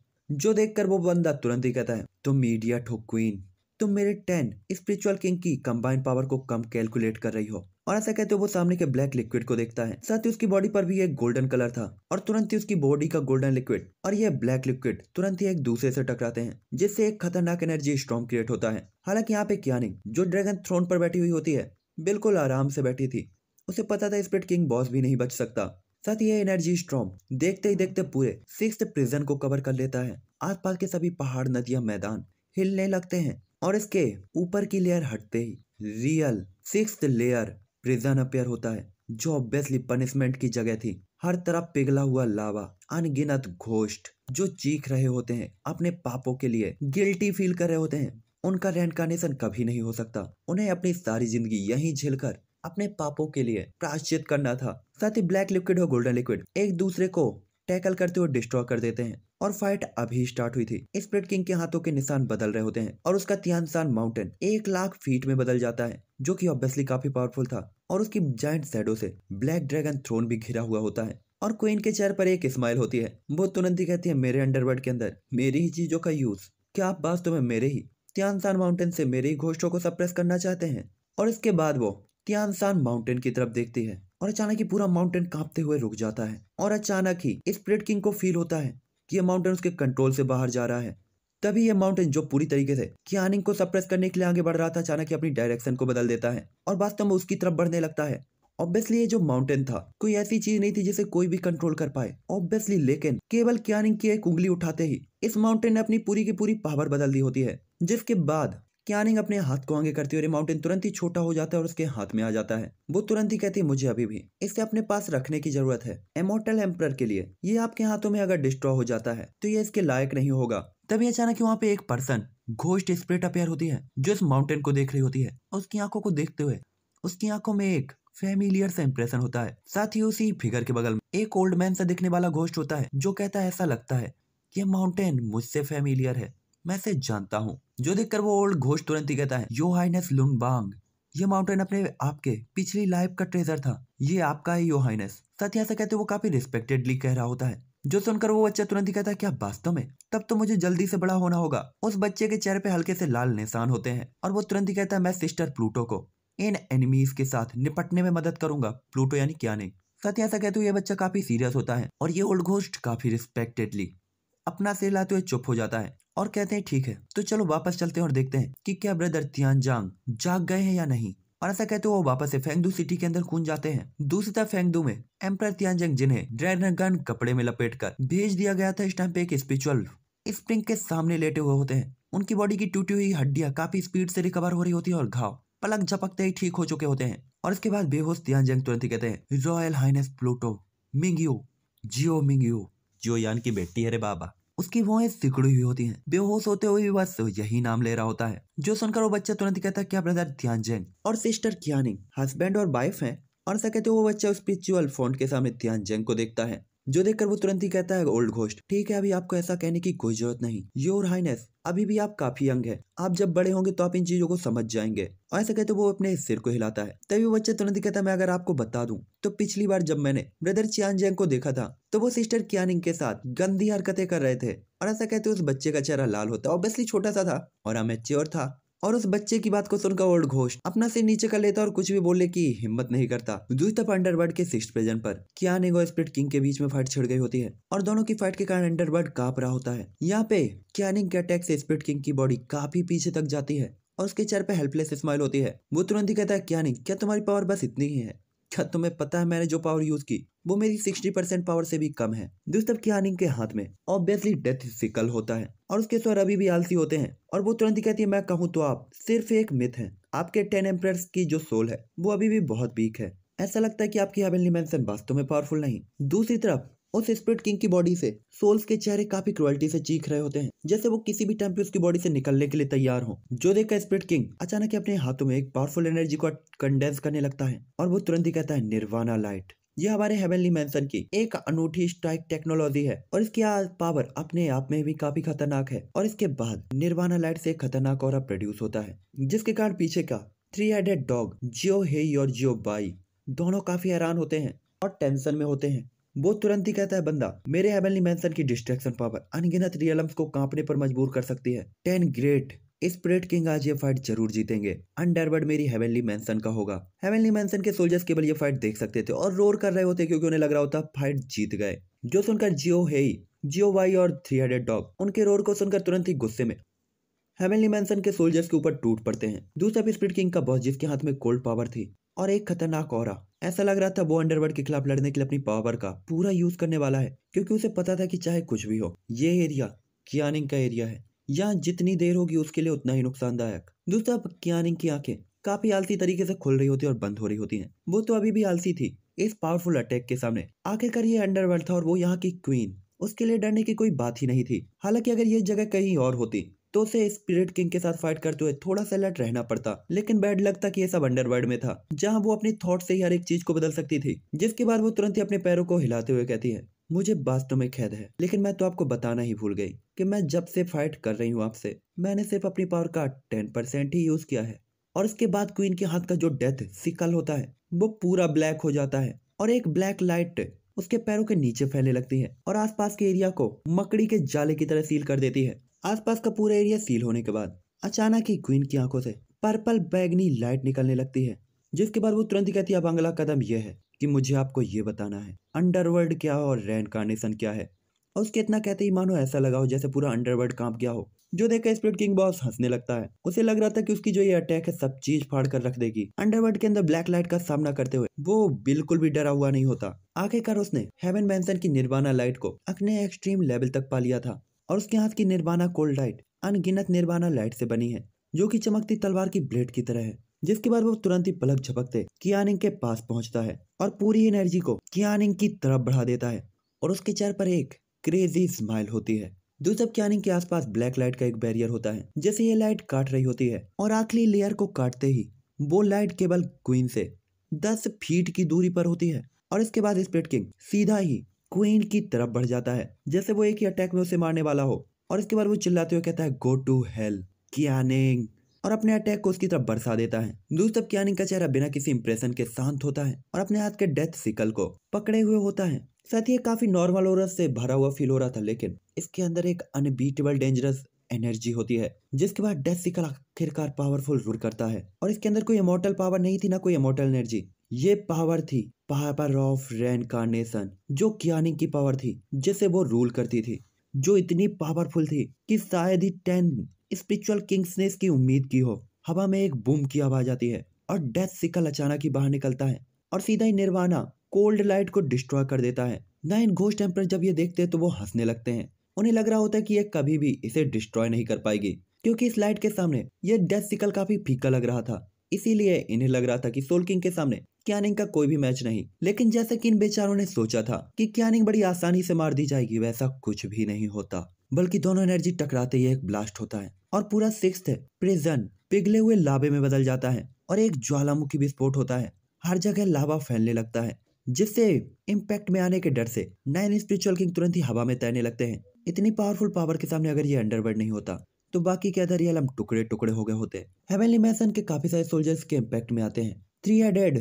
जो देखकर वो बंदा तुरंत ही कहता है तुम मीडिया ठोक क्वीन तुम मेरे टेन स्पिरिचुअल किंग की कंबाइंड पावर को कम कैलकुलेट कर रही हो और ऐसा कहते हो वो सामने के ब्लैक लिक्विड को देखता है साथ ही उसकी बॉडी पर भी एक गोल्डन कलर था और तुरंत ही उसकी बॉडी का गोल्डन लिक्विड और ये ब्लैक लिक्विड तुरंत ही एक दूसरे से टकराते हैं जिससे एक खतरनाक एनर्जी स्ट्रॉन्ग क्रिएट होता है हालांकि यहाँ पे क्या जो ड्रैगन थ्रोन पर बैठी हुई होती है बिल्कुल आराम से बैठी थी उसे पता था स्प्रिट किंग बॉस भी नहीं बच सकता साथ ही एनर्जी स्ट्रॉम देखते ही देखते पूरे सिक्स प्रिजन को कवर कर लेता है आसपास के सभी पहाड़ नदियां मैदान हिलने लगते हैं और इसके ऊपर की लेयर हटते ही real six layer prison appear होता है जो ऑब्वियसली पनिशमेंट की जगह थी हर तरफ पिघला हुआ लावा अनगिनत घोष्ट जो चीख रहे होते हैं अपने पापों के लिए गिल्टी फील कर रहे होते हैं उनका रेनकानेशन कभी नहीं हो सकता उन्हें अपनी सारी जिंदगी यहीं झेलकर अपने पापों के लिए प्राश्चित करना था साथ ही ब्लैक लिक्विड और गोल्डन लिक्विड एक दूसरे को टैकल करते हुए डिस्ट्रॉय कर देते हैं और फाइट अभी स्टार्ट हुई थी स्प्रिट किंग के हाथों के निशान बदल रहे होते हैं और उसका तिहानसान माउंटेन एक लाख फीट में बदल जाता है जो कि ऑब्वियसली काफी पावरफुल था और उसकी जॉइंट सैडो से ब्लैक ड्रैगन थ्रोन भी घिरा हुआ होता है और क्वीन के चेहरे पर एक स्माइल होती है वो तुरंत ही कहती है मेरे अंडरवर्ल्ड के अंदर मेरी ही चीजों का यूज क्या आप वास्तव में मेरे ही तियानसान माउंटेन से मेरे ही घोष्टों को सप्रेस करना चाहते हैं और इसके बाद वो तियानसान माउंटेन की तरफ देखती है और अचानक ही पूरा माउंटेन कांपते हुए रुक जाता है और अचानक ही स्प्रिट किंग को फील होता है कि यह माउंटेन उसके कंट्रोल से बाहर जा रहा है तभी यह माउंटेन जो पूरी तरीके से कियानिंग को सप्रेस करने के लिए आगे बढ़ रहा था अचानक ही अपनी डायरेक्शन को बदल देता है और वास्तव में उसकी तरफ बढ़ने लगता है ऑब्वियसली ये जो माउंटेन था कोई ऐसी चीज नहीं थी जिसे कोई भी कंट्रोल कर पाए ऑब्वियसली लेकिन केवल क्यानिंग की एक उंगली उठाते ही इस माउंटेन ने अपनी पूरी की पूरी पावर बदल दी होती है जिसके बाद क्यानिंग अपने हाथ को आगे करती और माउंटेन तुरंत ही छोटा हो जाता है और उसके हाथ में आ जाता है वो तुरंत ही कहती है मुझे अभी भी इसे अपने पास रखने की जरूरत है एमोटल एम्पर के लिए ये आपके हाथों में अगर डिस्ट्रॉय हो जाता है तो ये इसके लायक नहीं होगा तभी अचानक वहाँ पे एक पर्सन घोष्ट स्प्रिट अपेयर होती है जो इस माउंटेन को देख रही होती है उसकी आंखों को देखते हुए उसकी आंखों में एक फेमिलियर सा इंप्रेशन होता है साथ ही उसी फिगर के बगल में एक ओल्ड मैन सा दिखने वाला घोष्ट होता है जो कहता है ऐसा लगता है ये माउंटेन मुझसे फेमिलियर है मैं इसे जानता हूँ जो देखकर वो ओल्ड घोष तुरंत ही कहता है यो हाइनेस बांग ये माउंटेन अपने आपके पिछली लाइफ का ट्रेजर था ये आपका है यो हाइनेस साथ ही ऐसा कहते वो काफी रिस्पेक्टेडली कह रहा होता है जो सुनकर वो बच्चा तुरंत ही कहता है क्या वास्तव में तब तो मुझे जल्दी से बड़ा होना होगा उस बच्चे के चेहरे पे हल्के से लाल निशान होते हैं और वो तुरंत ही कहता है मैं सिस्टर प्लूटो को इन एनिमीज के साथ निपटने में मदद करूंगा प्लूटो यानी क्या नहीं साथ ही ऐसा कहते हुए बच्चा काफी सीरियस होता है और ये ओल्ड घोष्ट काफी रिस्पेक्टेडली अपना सिर लाते हुए चुप हो जाता है और कहते हैं ठीक है तो चलो वापस चलते हैं और देखते हैं कि क्या ब्रदर तियान जांग जाग गए हैं या नहीं और ऐसा कहते हुए वो वापस से फेंगदू सिटी के अंदर कूद जाते हैं दूसरी तरफ फेंगदू में एम्पर तियानजंग जिन्हें ड्रैगन गन कपड़े में लपेट कर भेज दिया गया था इस टाइम पे एक स्पिरिचुअल स्प्रिंग के सामने लेटे हुए होते हैं उनकी बॉडी की टूटी हुई हड्डियां काफी स्पीड से रिकवर हो रही होती है और घाव पलक झपकते ही ठीक हो चुके होते हैं और इसके बाद बेहोश तियानजंग तुरंत कहते हैं रॉयल हाइनेस प्लूटो मिंगियो जियो मिंगियो जो यान की बेटी है रे बाबा उसकी वो सिकड़ी हुई होती है बेहोश होते हुए बस यही नाम ले रहा होता है जो सुनकर वो बच्चा तुरंत कहता है क्या ब्रदर जैन और सिस्टर क्या हस्बैंड और वाइफ है और ऐसा कहते वो बच्चा उस स्पिरिचुअल फोन के सामने ध्यान जैन को देखता है जो देखकर वो तुरंत ही कहता है ओल्ड घोष्ट ठीक है अभी आपको ऐसा कहने की कोई जरूरत नहीं योर हाइनेस अभी भी आप काफी यंग है आप जब बड़े होंगे तो आप इन चीजों को समझ जाएंगे और ऐसा कहते वो अपने सिर को हिलाता है तभी वो बच्चा तुरंत कहता है मैं अगर आपको बता दूं तो पिछली बार जब मैंने ब्रदर चियान जैंग को देखा था तो वो सिस्टर कियानिंग के साथ गंदी हरकतें कर रहे थे और ऐसा कहते उस बच्चे का चेहरा लाल होता ऑब्वियसली छोटा सा था और अमेच्योर था और उस बच्चे की बात को सुनकर ओल्ड घोष अपना सिर नीचे कर लेता और कुछ भी बोलने की हिम्मत नहीं करता दूसरी तरफ अंडरवर्ल्ड के सिक्स प्रेजन पर क्या नेगो स्प्रिट किंग के बीच में फाइट छिड़ गई होती है और दोनों की फाइट के कारण अंडरवर्ल्ड काप रहा होता है यहाँ पे क्यानिंग के अटैक से स्प्रिट किंग की बॉडी काफी पीछे तक जाती है और उसके चेहरे पे हेल्पलेस स्माइल होती है वो तुरंत ही कहता है क्या नहीं क्या तुम्हारी पावर बस इतनी ही है क्या तुम्हें पता है मैंने जो पावर यूज की वो मेरी सिक्सटी परसेंट पावर से भी कम है दोस्तों कियानिंग के हाथ में ऑब्वियसली डेथ सिकल होता है और उसके स्वर अभी भी आलसी होते हैं और वो तुरंत ही कहती है मैं कहूँ तो आप सिर्फ एक मिथ है आपके टेन एम्पर की जो सोल है वो अभी भी बहुत वीक है ऐसा लगता है कि आपकी हेवनली मेंशन वास्तव में पावरफुल नहीं दूसरी तरफ उस स्प्रिट किंग की बॉडी से सोल्स के चेहरे काफी क्रुअल्टी से चीख रहे होते हैं जैसे वो किसी भी टाइम पे उसकी बॉडी से निकलने के लिए तैयार हो जो देखकर स्प्रिट किंग अचानक अपने हाथों में एक पावरफुल एनर्जी को कंडेंस करने लगता है और वो तुरंत ही कहता है निर्वाणा लाइट यह हमारे हेवनली मेंशन की एक अनूठी स्ट्राइक टेक्नोलॉजी है और इसकी पावर अपने आप में भी काफी खतरनाक है और इसके बाद निर्वाणा लाइट से खतरनाक और प्रोड्यूस होता है जिसके कारण पीछे का थ्री हेडेड डॉग जियो हे और जियो बाई दोनों काफी हैरान होते हैं और टेंशन में होते हैं वो तुरंत ही कहता है बंदा मेरे हेवनली मेंशन की डिस्ट्रक्शन पावर अनगिनत रियलम्स को कांपने पर मजबूर कर सकती है ten great spirit king आज ये फाइट जरूर जीतेंगे अंडरवर्ड मेरी हेवनली मेंशन का होगा हेवनली मेंशन के सोल्जर्स केवल ये फाइट देख सकते थे और रोर कर रहे होते क्योंकि उन्हें लग रहा होता फाइट जीत गए जो सुनकर जियो है जियो वाई और थ्री हंड्रेड डॉग उनके रोर को सुनकर तुरंत ही गुस्से में हेवनली मेंशन के सोल्जर्स के ऊपर टूट पड़ते हैं दूसरा भी स्प्रिट किंग का बॉस जिसके हाथ में कोल्ड पावर थी और एक खतरनाक और ऐसा लग रहा था वो अंडरवर्ल्ड के खिलाफ लड़ने के लिए अपनी पावर का पूरा यूज करने वाला है क्योंकि उसे पता था कि चाहे कुछ भी हो ये एरिया कियानिंग का एरिया है यहाँ जितनी देर होगी उसके लिए उतना ही नुकसानदायक दूसरा कियानिंग की आंखें काफी आलसी तरीके से खुल रही होती है और बंद हो रही होती है वो तो अभी भी आलसी थी इस पावरफुल अटैक के सामने आखिरकार ये अंडरवर्ल्ड था और वो यहाँ की क्वीन उसके लिए डरने की कोई बात ही नहीं थी हालांकि अगर ये जगह कहीं और होती तो उसे स्पिरिट किंग के साथ फाइट करते हुए थोड़ा सा अलर्ट रहना पड़ता लेकिन बैड लग था कि ये सब अंडरवर्ल्ड में था जहाँ वो अपनी थॉट से ही हर एक चीज को बदल सकती थी जिसके बाद वो तुरंत ही अपने पैरों को हिलाते हुए कहती है मुझे वास्तव में खेद है लेकिन मैं तो आपको बताना ही भूल गई कि मैं जब से फाइट कर रही हूँ आपसे मैंने सिर्फ अपनी पावर का टेन परसेंट ही यूज किया है और इसके बाद क्वीन के हाथ का जो डेथ सिकल होता है वो पूरा ब्लैक हो जाता है और एक ब्लैक लाइट उसके पैरों के नीचे फैलने लगती है और आसपास के एरिया को मकड़ी के जाले की तरह सील कर देती है आसपास का पूरा एरिया सील होने के बाद अचानक ही क्वीन की आंखों से पर्पल बैगनी लाइट निकलने लगती है जिसके बाद वो तुरंत कहती है अब अगला कदम यह है कि मुझे आपको ये बताना है अंडरवर्ल्ड क्या हो और कार्नेशन क्या है और उसके इतना कहते ही मानो ऐसा लगा हो जैसे पूरा अंडरवर्ल्ड कांप गया हो जो देखकर स्प्रिट किंग बॉस हंसने लगता है उसे लग रहा था कि उसकी जो ये अटैक है सब चीज फाड़ कर रख देगी अंडरवर्ल्ड के अंदर ब्लैक लाइट का सामना करते हुए वो बिल्कुल भी डरा हुआ नहीं होता आखिरकार उसने हेवन मैंसन की निर्वाणा लाइट को अपने एक्सट्रीम लेवल तक पा लिया था और उसके हाथ की निर्वाणा कोल्ड लाइट अनगिनत निर्वाणा लाइट से बनी है जो कि चमकती तलवार की ब्लेड की तरह है जिसके बाद वो तुरंत ही पलक झपकते कियानिंग के पास पहुंचता है और पूरी एनर्जी को कियानिंग की तरफ बढ़ा देता है और उसके चेहरे पर एक क्रेजी स्माइल होती है जो जब कियानिंग के आसपास ब्लैक लाइट का एक बैरियर होता है जैसे ये लाइट काट रही होती है और आखिरी लेयर को काटते ही वो लाइट केवल क्वीन से दस फीट की दूरी पर होती है और इसके बाद स्प्रिट किंग सीधा ही क्वीन की तरफ बढ़ जाता है जैसे वो एक ही अटैक में उसे मारने वाला हो और इसके बाद वो चिल्लाते हुए कहता है गो टू हेल कियानिंग और अपने अटैक को उसकी तरफ बरसा देता है दूसरी तरफ कियानिंग का चेहरा बिना किसी इंप्रेशन के शांत होता है और अपने हाथ के डेथ सिकल को पकड़े हुए होता है साथ ही काफी नॉर्मल और से भरा हुआ फील हो रहा था लेकिन इसके अंदर एक अनबीटेबल डेंजरस एनर्जी होती है जिसके बाद डेथ सिकल आखिरकार पावरफुल रूल करता है और इसके अंदर कोई इमोटल पावर नहीं थी ना कोई इमोटल एनर्जी ये पावर थी पावर ऑफ रेनकारनेशन जो कियानी की पावर थी जिसे वो रूल करती थी जो इतनी पावरफुल थी कि शायद ही टेन स्पिरिचुअल किंग्स ने इसकी उम्मीद की हो हवा में एक बूम की आवाज आती है और डेथ सिकल अचानक ही बाहर निकलता है और सीधा ही निर्वाणा कोल्ड लाइट को डिस्ट्रॉय कर देता है नाइन घोष टेम्पर जब ये देखते हैं तो वो हंसने लगते हैं उन्हें लग रहा होता है कि ये कभी भी इसे डिस्ट्रॉय नहीं कर पाएगी क्योंकि इस लाइट के सामने ये डेथ सिकल काफी फीका लग रहा था इसीलिए इन्हें लग रहा था कि सोल किंग के सामने क्यानिंग का कोई भी मैच नहीं लेकिन जैसे कि इन बेचारों ने सोचा था कि क्यानिंग बड़ी आसानी से मार दी जाएगी वैसा कुछ भी नहीं होता बल्कि दोनों एनर्जी टकराते ही एक ब्लास्ट होता है और पूरा सिक्स प्रिजन पिघले हुए लाभे में बदल जाता है और एक ज्वालामुखी विस्फोट होता है हर जगह लाभा फैलने लगता है जिससे इम्पैक्ट में आने के डर से नाइन स्पिरिचुअल किंग तुरंत ही हवा में तैरने लगते हैं इतनी पावरफुल पावर के सामने अगर ये अंडरवर्ड नहीं होता तो बाकी के अदर रियल टुकड़े टुकड़े हो गए होते हैं हेवनली मैसन के काफी सारे सोल्जर्स के इम्पैक्ट में आते हैं थ्री हेडेड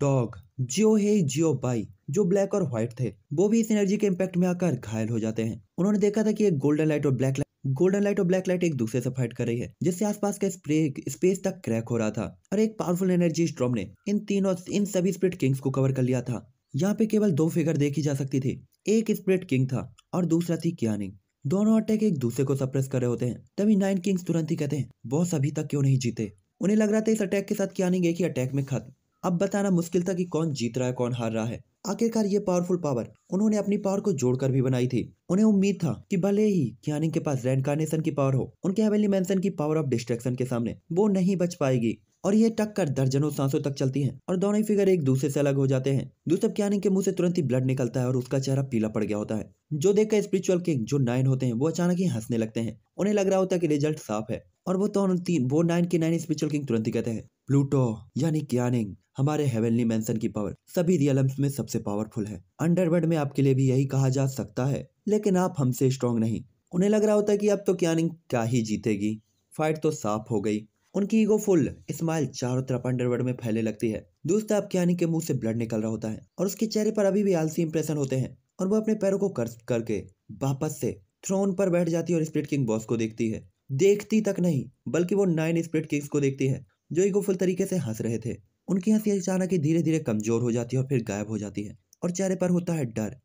डॉग जियो हे जियो बाई जो ब्लैक और व्हाइट थे वो भी इस एनर्जी के इम्पैक्ट में आकर घायल हो जाते हैं उन्होंने देखा था कि एक गोल्डन लाइट और ब्लैक लाइट गोल्डन लाइट और ब्लैक लाइट एक दूसरे से फाइट कर रही है जिससे आसपास का स्प्रे स्पेस तक क्रैक हो रहा था और एक पावरफुल एनर्जी स्ट्रॉम ने इन तीनों इन सभी स्प्रिट किंग्स को कवर कर लिया था यहाँ पे केवल दो फिगर देखी जा सकती थी एक स्प्रिट किंग था और दूसरा थी क्यानिंग दोनों अटैक एक दूसरे को सप्रेस कर रहे होते हैं तभी नाइन किंग्स तुरंत ही कहते हैं बॉस अभी तक क्यों नहीं जीते उन्हें लग रहा था इस अटैक के साथ क्या नहीं गए कि अटैक में खत्म अब बताना मुश्किल था कि कौन जीत रहा है कौन हार रहा है आखिरकार ये पावरफुल पावर उन्होंने अपनी पावर को जोड़कर भी बनाई थी उन्हें उम्मीद था कि भले ही क्यानिंग के पास रेनकार्नेशन की पावर हो उनके हवेली मेंशन की पावर ऑफ डिस्ट्रक्शन के सामने वो नहीं बच पाएगी और ये टक्कर दर्जनों सांसों तक चलती है और दोनों ही फिगर एक दूसरे से अलग हो जाते हैं दूसरे कहने के मुंह से तुरंत ही ब्लड निकलता है और उसका चेहरा पीला पड़ गया होता है जो देखकर स्पिरिचुअल किंग जो नाइन होते हैं वो अचानक ही हंसने लगते हैं उन्हें लग रहा होता है कि रिजल्ट साफ है और वो तो वो नाइन के नाइन स्पिरिचुअल किंग तुरंत ही कहते हैं प्लूटो यानी क्यानिंग हमारे हेवनली मेंशन की पावर सभी रियलम्स में सबसे पावरफुल है अंडरवर्ल्ड में आपके लिए भी यही कहा जा सकता है लेकिन आप हमसे स्ट्रांग नहीं उन्हें लग रहा होता है कि अब तो क्यानिंग क्या ही जीतेगी फाइट तो साफ हो गई उनकी ईगो फुल स्माइल चारों तरफ अंडरवर्ड में फैलने लगती है दोस्त आप आने के मुंह से ब्लड निकल रहा होता है और उसके चेहरे पर अभी भी आलसी इंप्रेशन होते हैं और वो अपने पैरों को कर्ज करके वापस से थ्रोन पर बैठ जाती है और स्प्रिट किंग बॉस को देखती है देखती तक नहीं बल्कि वो नाइन स्प्रिट किंग्स को देखती है जो फुल तरीके से हंस रहे थे उनकी हंसी अचानक ही धीरे धीरे कमजोर हो जाती है और फिर गायब हो जाती है और चेहरे पर होता है डर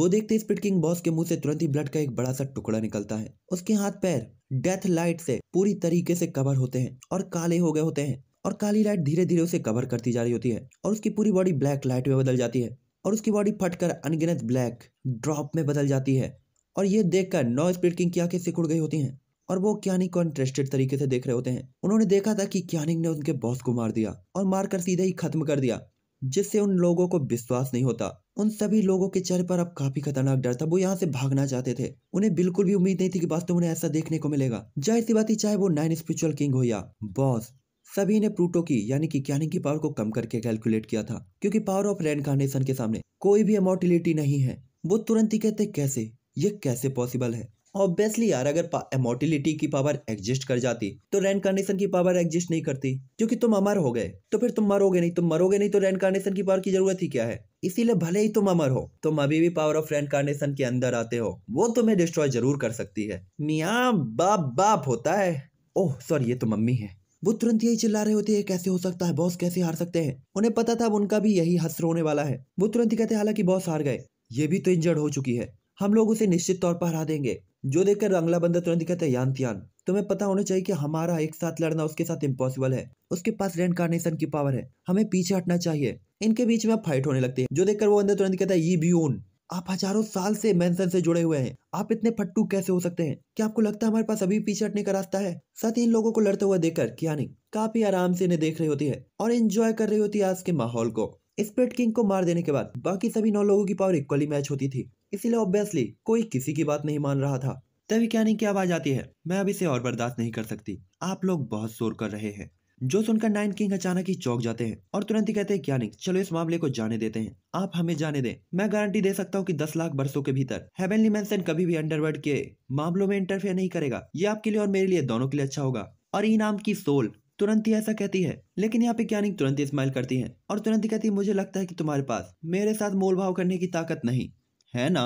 वो देखते स्प्रिट किंग बॉस के मुंह से तुरंत ही ब्लड का एक बड़ा सा टुकड़ा निकलता है उसके हाथ पैर डेथ लाइट से पूरी तरीके से कवर होते हैं और काले हो गए होते हैं और काली लाइट धीरे धीरे उसे कवर करती जा रही होती है और उसकी पूरी बॉडी ब्लैक लाइट में बदल जाती है और उसकी बॉडी फटकर अनगिनत ब्लैक ड्रॉप में बदल जाती है और ये देखकर नो स्पीड किंग की आंखें सिकुड़ गई होती हैं और वो क्यानिंग को इंटरेस्टेड तरीके से देख रहे होते हैं उन्होंने देखा था कि क्यानिक ने उनके बॉस को मार दिया और मारकर सीधे ही खत्म कर दिया जिससे उन लोगों को विश्वास नहीं होता उन सभी लोगों के चेहरे पर अब काफी खतरनाक डर था वो यहाँ से भागना चाहते थे उन्हें बिल्कुल भी उम्मीद नहीं थी कि वास्तव में उन्हें ऐसा देखने को मिलेगा जाहिर सी बात ही चाहे वो नाइन स्पिरिचुअल किंग हो या बॉस सभी ने प्लूटो की यानी कि क्या की पावर को कम करके कैलकुलेट किया था क्योंकि पावर ऑफ रेनकार्नेशन के सामने कोई भी अमोटिलिटी नहीं है वो तुरंत ही कहते कैसे ये कैसे पॉसिबल है ऑब्वियसली यार अगर इमोर्टिलिटी की पावर एग्जिस्ट कर जाती तो रेन कार्नेशन की पावर एग्जिस्ट नहीं करती क्योंकि तुम अमर हो गए तो फिर तुम मरोगे नहीं तुम मरोगे नहीं तो रेन कार्नेशन की पावर की जरूरत ही क्या है इसीलिए भले ही तुम अमर हो तुम अभी भी पावर ऑफ रेन कार्नेशन के अंदर आते हो वो तुम्हें डिस्ट्रॉय जरूर कर सकती है मिया बाप बाप होता है ओह सॉरी ये तो मम्मी है वो तुरंत यही चिल्ला रहे होते हैं कैसे हो सकता है बॉस कैसे हार सकते हैं उन्हें पता था उनका भी यही हसर होने वाला है वो तुरंत ही कहते हालांकि बॉस हार गए ये भी तो इंजर्ड हो चुकी है हम लोग उसे निश्चित तौर पर हरा देंगे जो देखकर रंगला बंदर तुरंत दिखा है यान त्यान तुम्हें पता होना चाहिए कि हमारा एक साथ लड़ना उसके साथ इम्पॉसिबल है उसके पास कार्नेशन की पावर है हमें पीछे हटना चाहिए इनके बीच में फाइट होने लगती है जो देखकर वो अंदर तुरंत कहता है ये भी ऊन आप हजारों साल से मैंसन से जुड़े हुए हैं आप इतने फट्टू कैसे हो सकते हैं क्या आपको लगता है हमारे पास अभी पीछे हटने का रास्ता है साथ ही इन लोगों को लड़ते हुए देखकर नहीं काफी आराम से इन्हें देख रही होती है और एंजॉय कर रही होती है आज के माहौल को स्पेट किंग को मार देने के बाद बाकी सभी नौ लोगों की पावर इक्वली मैच होती थी इसीलिए ऑब्वियसली कोई किसी की बात नहीं मान रहा था तभी नहीं की आवाज आती है मैं अब इसे और बर्दाश्त नहीं कर सकती आप लोग बहुत शोर कर रहे हैं जो सुनकर नाइन किंग अचानक ही चौक जाते हैं और तुरंत ही कहते हैं ज्ञानिक चलो इस मामले को जाने देते हैं आप हमें जाने दें मैं गारंटी दे सकता हूं कि दस लाख वर्षो के भीतर हेवनली मैंसन कभी भी अंडरवर्ल्ड के मामलों में इंटरफेयर नहीं करेगा ये आपके लिए और मेरे लिए दोनों के लिए अच्छा होगा और इनाम की सोल तुरंत ही ऐसा कहती है लेकिन यहाँ पे ज्ञानिक तुरंत ही स्माइल करती है और तुरंत ही कहती है मुझे लगता है कि तुम्हारे पास मेरे साथ मोल भाव करने की ताकत नहीं है ना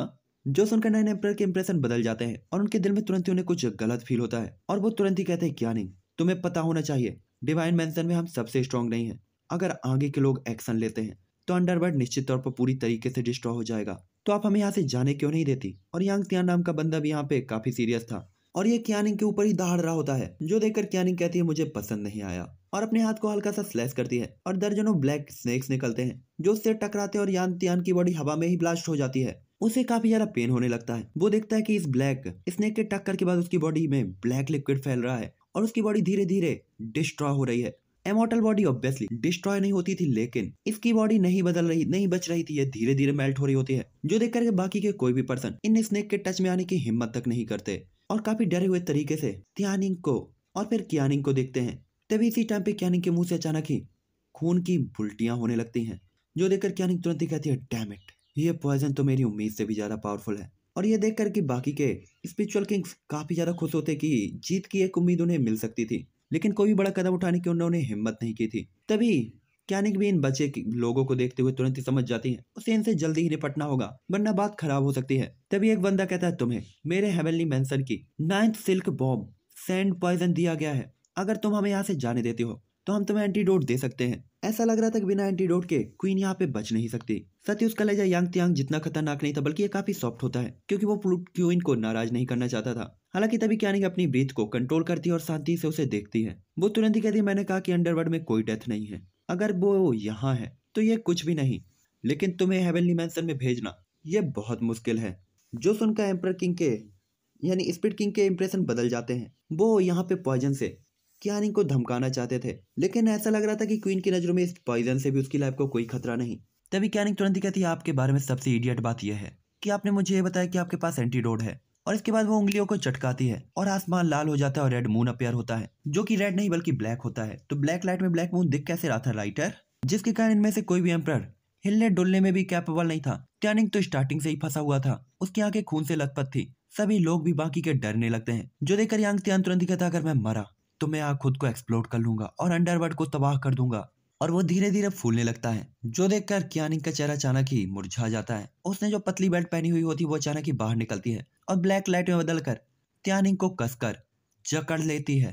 जो सुनकर नए नए के इम्प्रेशन बदल जाते हैं और उनके दिल में तुरंत ही उन्हें कुछ गलत फील होता है और वो तुरंत ही कहते हैं क्या नहीं तुम्हें पता होना चाहिए डिवाइन मेंशन में हम सबसे स्ट्रांग नहीं है अगर आगे के लोग एक्शन लेते हैं तो अंडरवर्ल्ड निश्चित तौर पर पूरी तरीके से डिस्ट्रॉय हो जाएगा तो आप हमें यहाँ से जाने क्यों नहीं देती और यांग तियान नाम का बंदा भी यहाँ पे काफी सीरियस था और ये क्यानिंग के ऊपर ही दहाड़ रहा होता है जो देखकर क्यानिंग कहती है मुझे पसंद नहीं आया और अपने हाथ को हल्का सा स्लैश करती है और दर्जनों ब्लैक स्नेक्स निकलते हैं जो उससे टकराते और यान तियान की बॉडी हवा में ही ब्लास्ट हो जाती है उसे काफी ज्यादा पेन होने लगता है वो देखता है कि इस ब्लैक स्नेक के टक्कर के बाद उसकी बॉडी में ब्लैक लिक्विड फैल रहा है और उसकी बॉडी धीरे धीरे डिस्ट्रॉय हो रही है एमोटल बॉडी ऑब्वियसली डिस्ट्रॉय नहीं होती थी लेकिन इसकी बॉडी नहीं बदल रही नहीं बच रही थी ये धीरे धीरे मेल्ट हो रही होती है जो देख करके बाकी के कोई भी पर्सन इन स्नेक के टच में आने की हिम्मत तक नहीं करते और काफी डरे हुए तरीके से त्यानिंग को और फिर क्यानिंग को देखते हैं तभी इसी टाइम पे क्यानिंग के मुंह से अचानक ही खून की बुलटियां होने लगती हैं जो देखकर क्यानिंग तुरंत ही कहती है डैम ये पॉइजन तो मेरी उम्मीद से भी ज़्यादा पावरफुल है और ये देखकर कि बाकी के स्पिरिचुअल किंग्स काफ़ी ज़्यादा खुश होते कि जीत की एक उम्मीद उन्हें मिल सकती थी लेकिन कोई बड़ा कदम उठाने की उन्होंने हिम्मत नहीं की थी तभी कैनिक भी इन बचे लोगों को देखते हुए तुरंत ही समझ जाती है उसे इनसे जल्दी ही निपटना होगा वरना बात खराब हो सकती है तभी एक बंदा कहता है तुम्हें मेरे हेवनली मैंसन की ninth silk bomb sand poison दिया गया है अगर तुम हमें यहाँ से जाने देते हो तो हम तुम्हें एंटीडोट दे सकते हैं ऐसा लग रहा था कि बिना एंटीडोट के क्वीन यहाँ पे बच नहीं सकती साथ ही उसका लहजा यांग त्यांग जितना खतरनाक नहीं था बल्कि ये काफी सॉफ्ट होता है क्योंकि वो क्वीन को नाराज नहीं करना चाहता था हालांकि तभी कैनिंग अपनी ब्रीथ को कंट्रोल करती है और शांति से उसे देखती है वो तुरंत ही कहती मैंने कहा कि अंडरवर्ल्ड में कोई डेथ नहीं है अगर वो यहाँ है तो ये कुछ भी नहीं लेकिन तुम्हें हेवनली मैंसन में भेजना ये बहुत मुश्किल है जो सुनकर एम्पर किंग के यानी स्पीड किंग के इम्प्रेशन बदल जाते हैं वो यहाँ पे पॉइजन से कियानी को धमकाना चाहते थे लेकिन ऐसा लग रहा था कि क्वीन की नज़रों में इस पॉइजन से भी उसकी लाइफ को कोई खतरा नहीं तभी कियानिक तुरंत ही कहती है आपके बारे में सबसे इडियट बात यह है कि आपने मुझे ये बताया कि आपके पास एंटीडोड है और इसके बाद वो उंगलियों को चटकाती है और आसमान लाल हो जाता है और रेड मून अपेयर होता है जो कि रेड नहीं बल्कि ब्लैक होता है तो ब्लैक लाइट में ब्लैक मून दिख कैसे रहा था राइटर जिसके कारण इनमें से कोई भी एम्पर हिलने डुलने में भी कैपेबल नहीं था टैनिंग तो स्टार्टिंग से ही फंसा हुआ था उसकी आंखें खून से लथपथ थी सभी लोग भी बाकी के डरने लगते हैं जो देखकर यांग तुरंत ही कहता अगर मैं मरा तो मैं यहाँ खुद को एक्सप्लोर कर लूंगा और अंडरवर्ल्ड को तबाह कर दूंगा और वो धीरे धीरे फूलने लगता है जो देखकर कियानिंग का चेहरा अचानक ही मुरझा जाता है उसने जो पतली बेल्ट पहनी हुई होती है वो अचानक ही बाहर निकलती है और ब्लैक लाइट में बदलकर त्यानिंग को कसकर जकड़ लेती है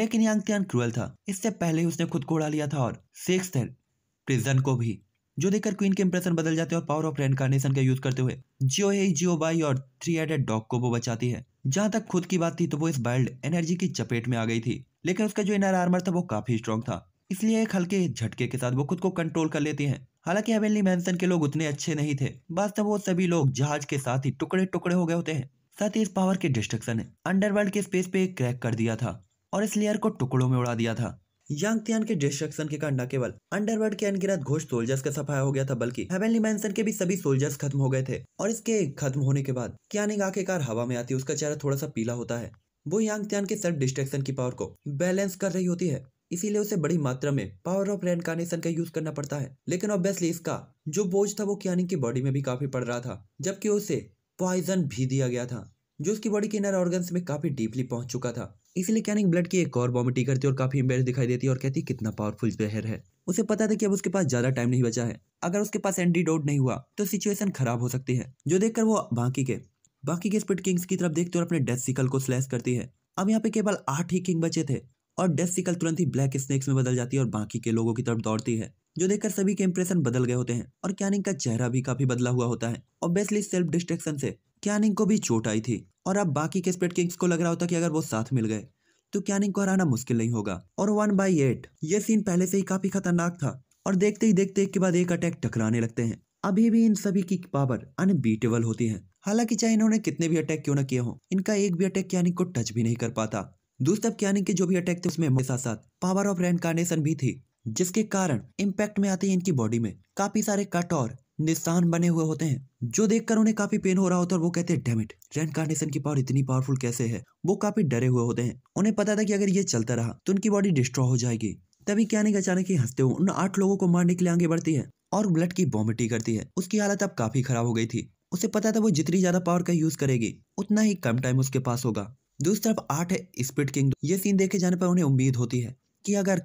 लेकिन यांग त्यान क्रूअल था इससे पहले ही उसने खुद को उड़ा लिया था और सिक्स प्रिजन को भी जो देखकर क्वीन के इंप्रेशन बदल जाते हैं और पावर ऑफ रेनकारनेशन का यूज करते हुए जियो हे जियो बाई और थ्री एडेड डॉग को वो बचाती है जहां तक खुद की बात थी तो वो इस वाइल्ड एनर्जी की चपेट में आ गई थी लेकिन उसका जो इनर आर्मर था वो काफी स्ट्रॉन्ग था इसलिए एक हल्के झटके के साथ वो खुद को कंट्रोल कर लेते हैं हालांकि हवेली मैंसन के लोग उतने अच्छे नहीं थे वास्तव वो सभी लोग जहाज के साथ ही टुकड़े टुकड़े हो गए होते हैं साथ ही इस पावर के डिस्ट्रक्शन ने अंडरवर्ल्ड के स्पेस पे क्रैक कर दिया था और इस लेयर को टुकड़ों में उड़ा दिया था यांग तियान के डिस्ट्रक्शन के कारण न केवल अंडरवर्ल्ड के अनगिनत घोष सोल्जर्स का सफाया हो गया था बल्कि हेवनली मैंसन के भी सभी सोल्जर्स खत्म हो गए थे और इसके खत्म होने के बाद क्यानिंग आखिरकार हवा में आती है उसका चेहरा थोड़ा सा पीला होता है वो यांग तियान के सेल्फ डिस्ट्रक्शन की पावर को बैलेंस कर रही होती है इसीलिए उसे बड़ी मात्रा में पावर ऑफ रेनकार्नेशन का यूज करना पड़ता है लेकिन ऑब्वियसली इसका जो बोझ था वो क्यानिंग की बॉडी में भी काफी पड़ रहा था जबकि उसे पॉइजन भी दिया गया था जो उसकी बॉडी के इनर ऑर्गन्स में काफी डीपली पहुंच चुका था इसलिए कैनिक ब्लड की एक और वॉमिटिंग करती है और काफी एम्बेस दिखाई देती है और कहती है कितना पावरफुल जहर है उसे पता था कि अब उसके पास ज्यादा टाइम नहीं बचा है अगर उसके पास डोट नहीं हुआ तो सिचुएशन खराब हो सकती है जो देखकर वो बाकी के बाकी के स्पिट किंग्स की तरफ देखते और अपने डेथ सिकल को स्लैश करती है अब यहाँ पे केवल आठ ही किंग बचे थे और डेसिकल तुरंत ही ब्लैक स्नेक्स में बदल जाती है और बाकी के लोगों की तरफ दौड़ती है जो देखकर सभी के इम्प्रेशन बदल गए होते हैं और कैनिंग का चेहरा भी काफी बदला हुआ होता है ऑब्वियसली सेल्फ डिस्ट्रेक्शन से कैनिंग को भी चोट आई थी और अब बाकी के स्प्रेड किंग्स को लग रहा होता कि अगर वो साथ मिल गए तो कैनिंग को हराना मुश्किल नहीं होगा और वन बाई एट ये सीन पहले से ही काफी खतरनाक था और देखते ही देखते एक के बाद एक अटैक टकराने लगते हैं अभी भी इन सभी की पावर अनबीटेबल होती है हालांकि चाहे इन्होंने कितने भी अटैक क्यों न किए हो इनका एक भी अटैक कैनिंग को टच भी नहीं कर पाता दूसरा क्यानिंग के जो भी अटैक थे उसमें साथ साथ पावर ऑफ रेनकारनेशन भी थी जिसके कारण इम्पैक्ट में आते हैं इनकी बॉडी में काफी सारे कट और निशान बने हुए होते हैं जो देखकर उन्हें काफी पेन हो रहा होता है वो कहते हैं डेमिट रेनकारनेशन की पावर इतनी पावरफुल कैसे है वो काफी डरे हुए होते हैं उन्हें पता था कि अगर ये चलता रहा तो उनकी बॉडी डिस्ट्रॉय हो जाएगी तभी कैनिक अचानक ही हंसते हुए उन आठ लोगों को मारने के लिए आगे बढ़ती है और ब्लड की वॉमिटिंग करती है उसकी हालत अब काफी खराब हो गई थी उसे पता था वो जितनी ज्यादा पावर का यूज करेगी उतना ही कम टाइम उसके पास होगा दूसरी तरफ आठ है स्पीड किंग ये सीन देखे जाने पर उन्हें उम्मीद होती है कि अगर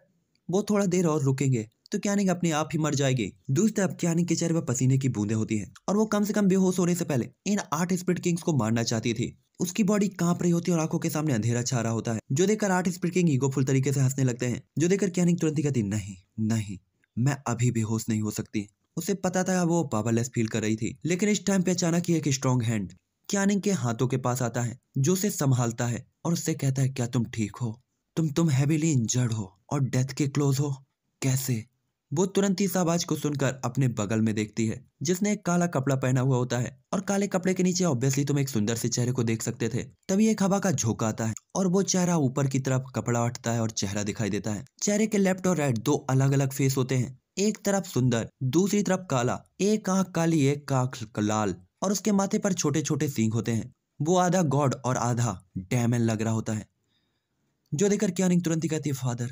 वो थोड़ा देर और रुकेंगे तो कैनिंग अपने आप ही मर जाएगी दूसरी तरफ कैनिंग के चेहरे पर पसीने की बूंदे होती है और वो कम से कम बेहोश होने से पहले इन आठ स्पिड किंग्स को मारना चाहती थी उसकी बॉडी कांप रही होती है और आंखों के सामने अंधेरा छा रहा होता है जो देखकर आठ स्पिड किंग ईगोफुल तरीके से हंसने लगते हैं जो देखकर कैनिंग तुरंत ही कहती नहीं नहीं मैं अभी बेहोश नहीं हो सकती उसे पता था वो पावरलेस फील कर रही थी लेकिन इस टाइम पे अचानक ही एक स्ट्रॉन्ग हैंड क्यानिंग के हाथों के पास आता है जो उसे संभालता है और उससे कहता है क्या तुम ठीक हो तुम तुम हैवीली इंजर्ड हो और डेथ के क्लोज हो कैसे वो तुरंत ही इस आवाज को सुनकर अपने बगल में देखती है जिसने एक काला कपड़ा पहना हुआ होता है और काले कपड़े के नीचे ऑब्वियसली तुम एक सुंदर से चेहरे को देख सकते थे तभी एक हवा का झोंका आता है और वो चेहरा ऊपर की तरफ कपड़ा हटता है और चेहरा दिखाई देता है चेहरे के लेफ्ट और राइट दो अलग अलग फेस होते हैं एक तरफ सुंदर दूसरी तरफ काला एक आंख काली एक आंख लाल और उसके माथे पर छोटे छोटे सींग होते हैं वो आधा गॉड और आधा डैमन लग रहा होता है जो देखकर क्यानिंग तुरंत ही कहती है फादर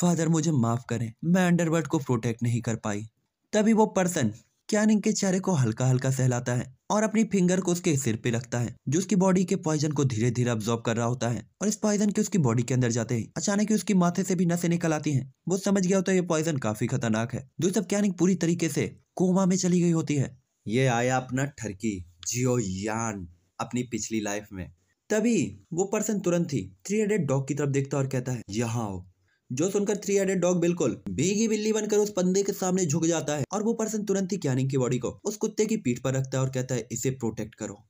फादर मुझे माफ़ करें मैं अंडरवर्ल्ड को प्रोटेक्ट नहीं कर पाई तभी वो पर्सन क्यानिंग के चेहरे को हल्का हल्का सहलाता है और अपनी फिंगर को उसके सिर पे रखता है जो उसकी बॉडी के पॉइजन को धीरे धीरे अब्जॉर्ब कर रहा होता है और इस पॉइजन के उसकी बॉडी के अंदर जाते ही अचानक ही उसकी माथे से भी नशे निकल आती हैं वो समझ गया होता है ये पॉइजन काफी खतरनाक है जो सब क्यानिंग पूरी तरीके से कोमा में चली गई होती है ये आया अपना ठरकी जियो यान अपनी पिछली लाइफ में तभी वो पर्सन तुरंत ही थ्री हंड्रेड डॉग की तरफ देखता और कहता है यहाँ आओ जो सुनकर थ्री हंड्रेड डॉग बिल्कुल भीगी बिल्ली बनकर उस पंदे के सामने झुक जाता है और वो पर्सन तुरंत ही क्या की बॉडी को उस कुत्ते की पीठ पर रखता है और कहता है इसे प्रोटेक्ट करो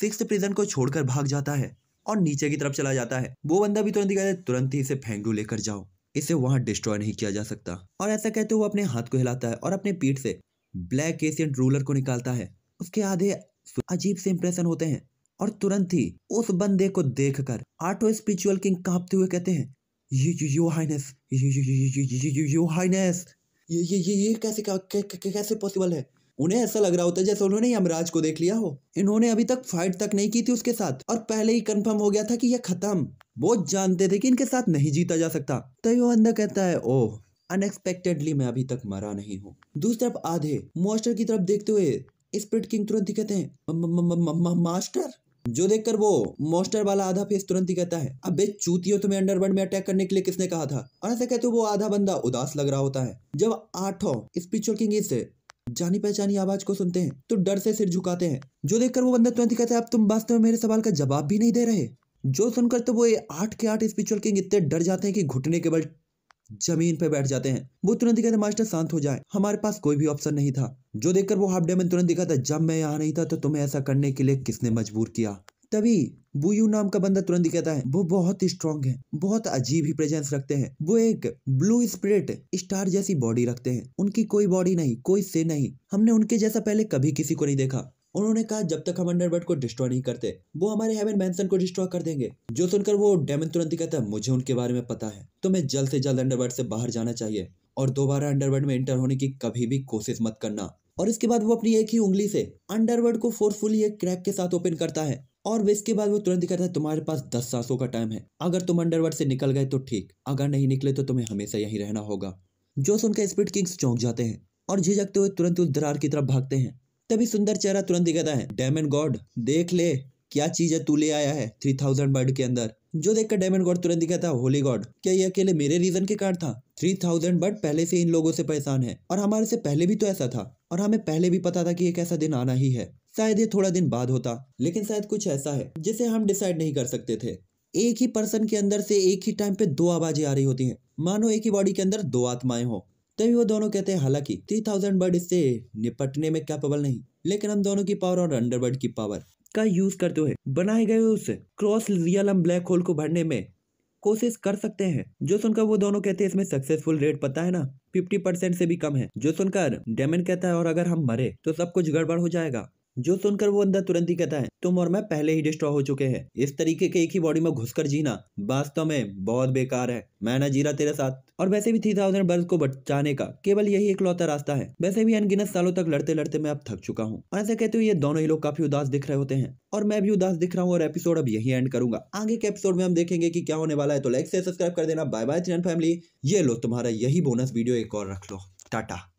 सिक्स प्रिजन को छोड़कर भाग जाता है और नीचे की तरफ चला जाता है वो बंदा भी तुरंत ही कहता है तुरंत ही इसे फेंगडू लेकर जाओ इसे वहां डिस्ट्रॉय नहीं किया जा सकता और ऐसा कहते हुए अपने हाथ को हिलाता है और अपने पीठ से ब्लैक एशियन रूलर को निकालता है उसके आधे अजीब से इंप्रेशन होते हैं और तुरंत ही उस बंदे को देख कर आठो स्पिरिचुअल किंग कांपते हुए कहते हैं ये ये ये ये कैसे कैसे पॉसिबल है उन्हें ऐसा लग रहा होता है जैसे उन्होंने यमराज को देख लिया हो इन्होंने अभी तक फाइट तक नहीं की थी उसके साथ और पहले ही कंफर्म हो गया था कि यह खत्म वो जानते थे कि इनके साथ नहीं जीता जा सकता तय तो अंदर कहता है ओह अनएक्सपेक्टेडली मैं अभी तक मरा नहीं हूँ दूसरी तरफ आधे मास्टर की तरफ देखते हुए स्प्रिट किंग तुरंत ही कहते हैं मास्टर जो देखकर वो मोस्टर वाला आधा फेस तुरंत ही कहता है अबे चूतियों तुम्हें अंडरवर्ल्ड में अटैक करने के लिए किसने कहा था और ऐसे कहते वो आधा बंदा उदास लग रहा होता है जब आठों स्पिरिचुअल किंग इस जानी पहचानी आवाज को सुनते हैं तो डर से सिर झुकाते हैं जो देखकर वो बंदा तुरंत कहता है अब तुम वास्तव में मेरे सवाल का जवाब भी नहीं दे रहे जो सुनकर तो वो ये आठ के आठ स्पिरिचुअल किंग इतने डर जाते हैं कि घुटने के बल जमीन पर बैठ जाते हैं वो तुरंत कहते मास्टर शांत हो जाए हमारे पास कोई भी ऑप्शन नहीं था जो देखकर वो हाफ डैमन तुरंत दिखा था जब मैं यहाँ नहीं था तो तुम्हें ऐसा करने के लिए किसने मजबूर किया तभी बुयू नाम का बंदा तुरंत कहता है वो बहुत स्ट्रांग है बहुत अजीब ही प्रेजेंस रखते हैं वो एक ब्लू स्प्रिट स्टार जैसी बॉडी रखते हैं उनकी कोई बॉडी नहीं कोई से नहीं हमने उनके जैसा पहले कभी किसी को नहीं देखा उन्होंने कहा जब तक हम अंडरवर्ड को डिस्ट्रॉय नहीं करते वो हमारे हेवन मैंसन को डिस्ट्रॉय कर देंगे जो सुनकर वो डेमन तुरंत कहता है मुझे उनके बारे में पता है तो मैं जल्द से जल्द अंडरवर्ल्ड से बाहर जाना चाहिए और दोबारा अंडरवर्ल्ड में इंटर होने की कभी भी कोशिश मत करना और इसके बाद वो अपनी एक ही उंगली से अंडरवर्ल्ड को फोर्सफुली एक क्रैक के साथ ओपन करता है और वे इसके बाद वो तुरंत कहता है तुम्हारे पास दस सांसों का टाइम है अगर तुम अंडरवर्ल्ड से निकल गए तो ठीक अगर नहीं निकले तो तुम्हें हमेशा यहीं रहना होगा जो सुनकर स्प्रिट किंग्स चौंक जाते हैं और झिझकते हुए तुरंत उस दरार की तरफ भागते हैं तभी सुंदर चेहरा तुरंत दिखाता है डायमंड गॉड देख ले क्या चीज है तू ले आया है थ्री थाउजेंड बर्ड के अंदर जो देखकर डायमंड गॉड तुरंत दिखा है होली गॉड क्या ये अकेले मेरे रीजन के कारण था थ्री थाउजेंड बर्ड पहले से इन लोगों से परेशान है और हमारे से पहले भी तो ऐसा था और हमें पहले भी पता था कि एक ऐसा दिन आना ही है शायद ये थोड़ा दिन बाद होता लेकिन शायद कुछ ऐसा है जिसे हम डिसाइड नहीं कर सकते थे एक ही पर्सन के अंदर से एक ही टाइम पे दो आवाजें आ रही होती हैं मानो एक ही बॉडी के अंदर दो आत्माएं हो तभी वो दोनों कहते हैं हालांकि थ्री थाउजेंड बर्ड इससे निपटने में कैपेबल नहीं लेकिन हम दोनों की पावर और अंडरबर्ड की पावर का यूज करते हुए बनाए गए उस क्रॉस रियल ब्लैक होल को भरने में कोशिश कर सकते हैं जो सुनकर वो दोनों कहते हैं इसमें सक्सेसफुल रेट पता है ना फिफ्टी परसेंट से भी कम है जो सुनकर डेमन कहता है और अगर हम मरे तो सब कुछ गड़बड़ हो जाएगा जो सुनकर वो अंदर तुरंत ही कहता है तुम और मैं पहले ही डिस्ट्रॉ हो चुके हैं इस तरीके के एक ही बॉडी में घुसकर जीना वास्तव में बहुत बेकार है मैं ना जीरा तेरे साथ और वैसे भी थ्री थाउजेंड बर्ड को बचाने का केवल यही लौता रास्ता है वैसे भी अनगिनत सालों तक लड़ते लड़ते मैं अब थक चुका हूँ और ऐसे कहते हुए ये दोनों ही लोग काफी उदास दिख रहे होते हैं और मैं भी उदास दिख रहा हूँ और एपिसोड अब यही एंड करूंगा आगे के एपिसोड में हम देखेंगे की क्या होने वाला है तो लाइक से सब्सक्राइब कर देना बाय बाय फैमिली ये लो तुम्हारा यही बोनस वीडियो एक और रख लो टाटा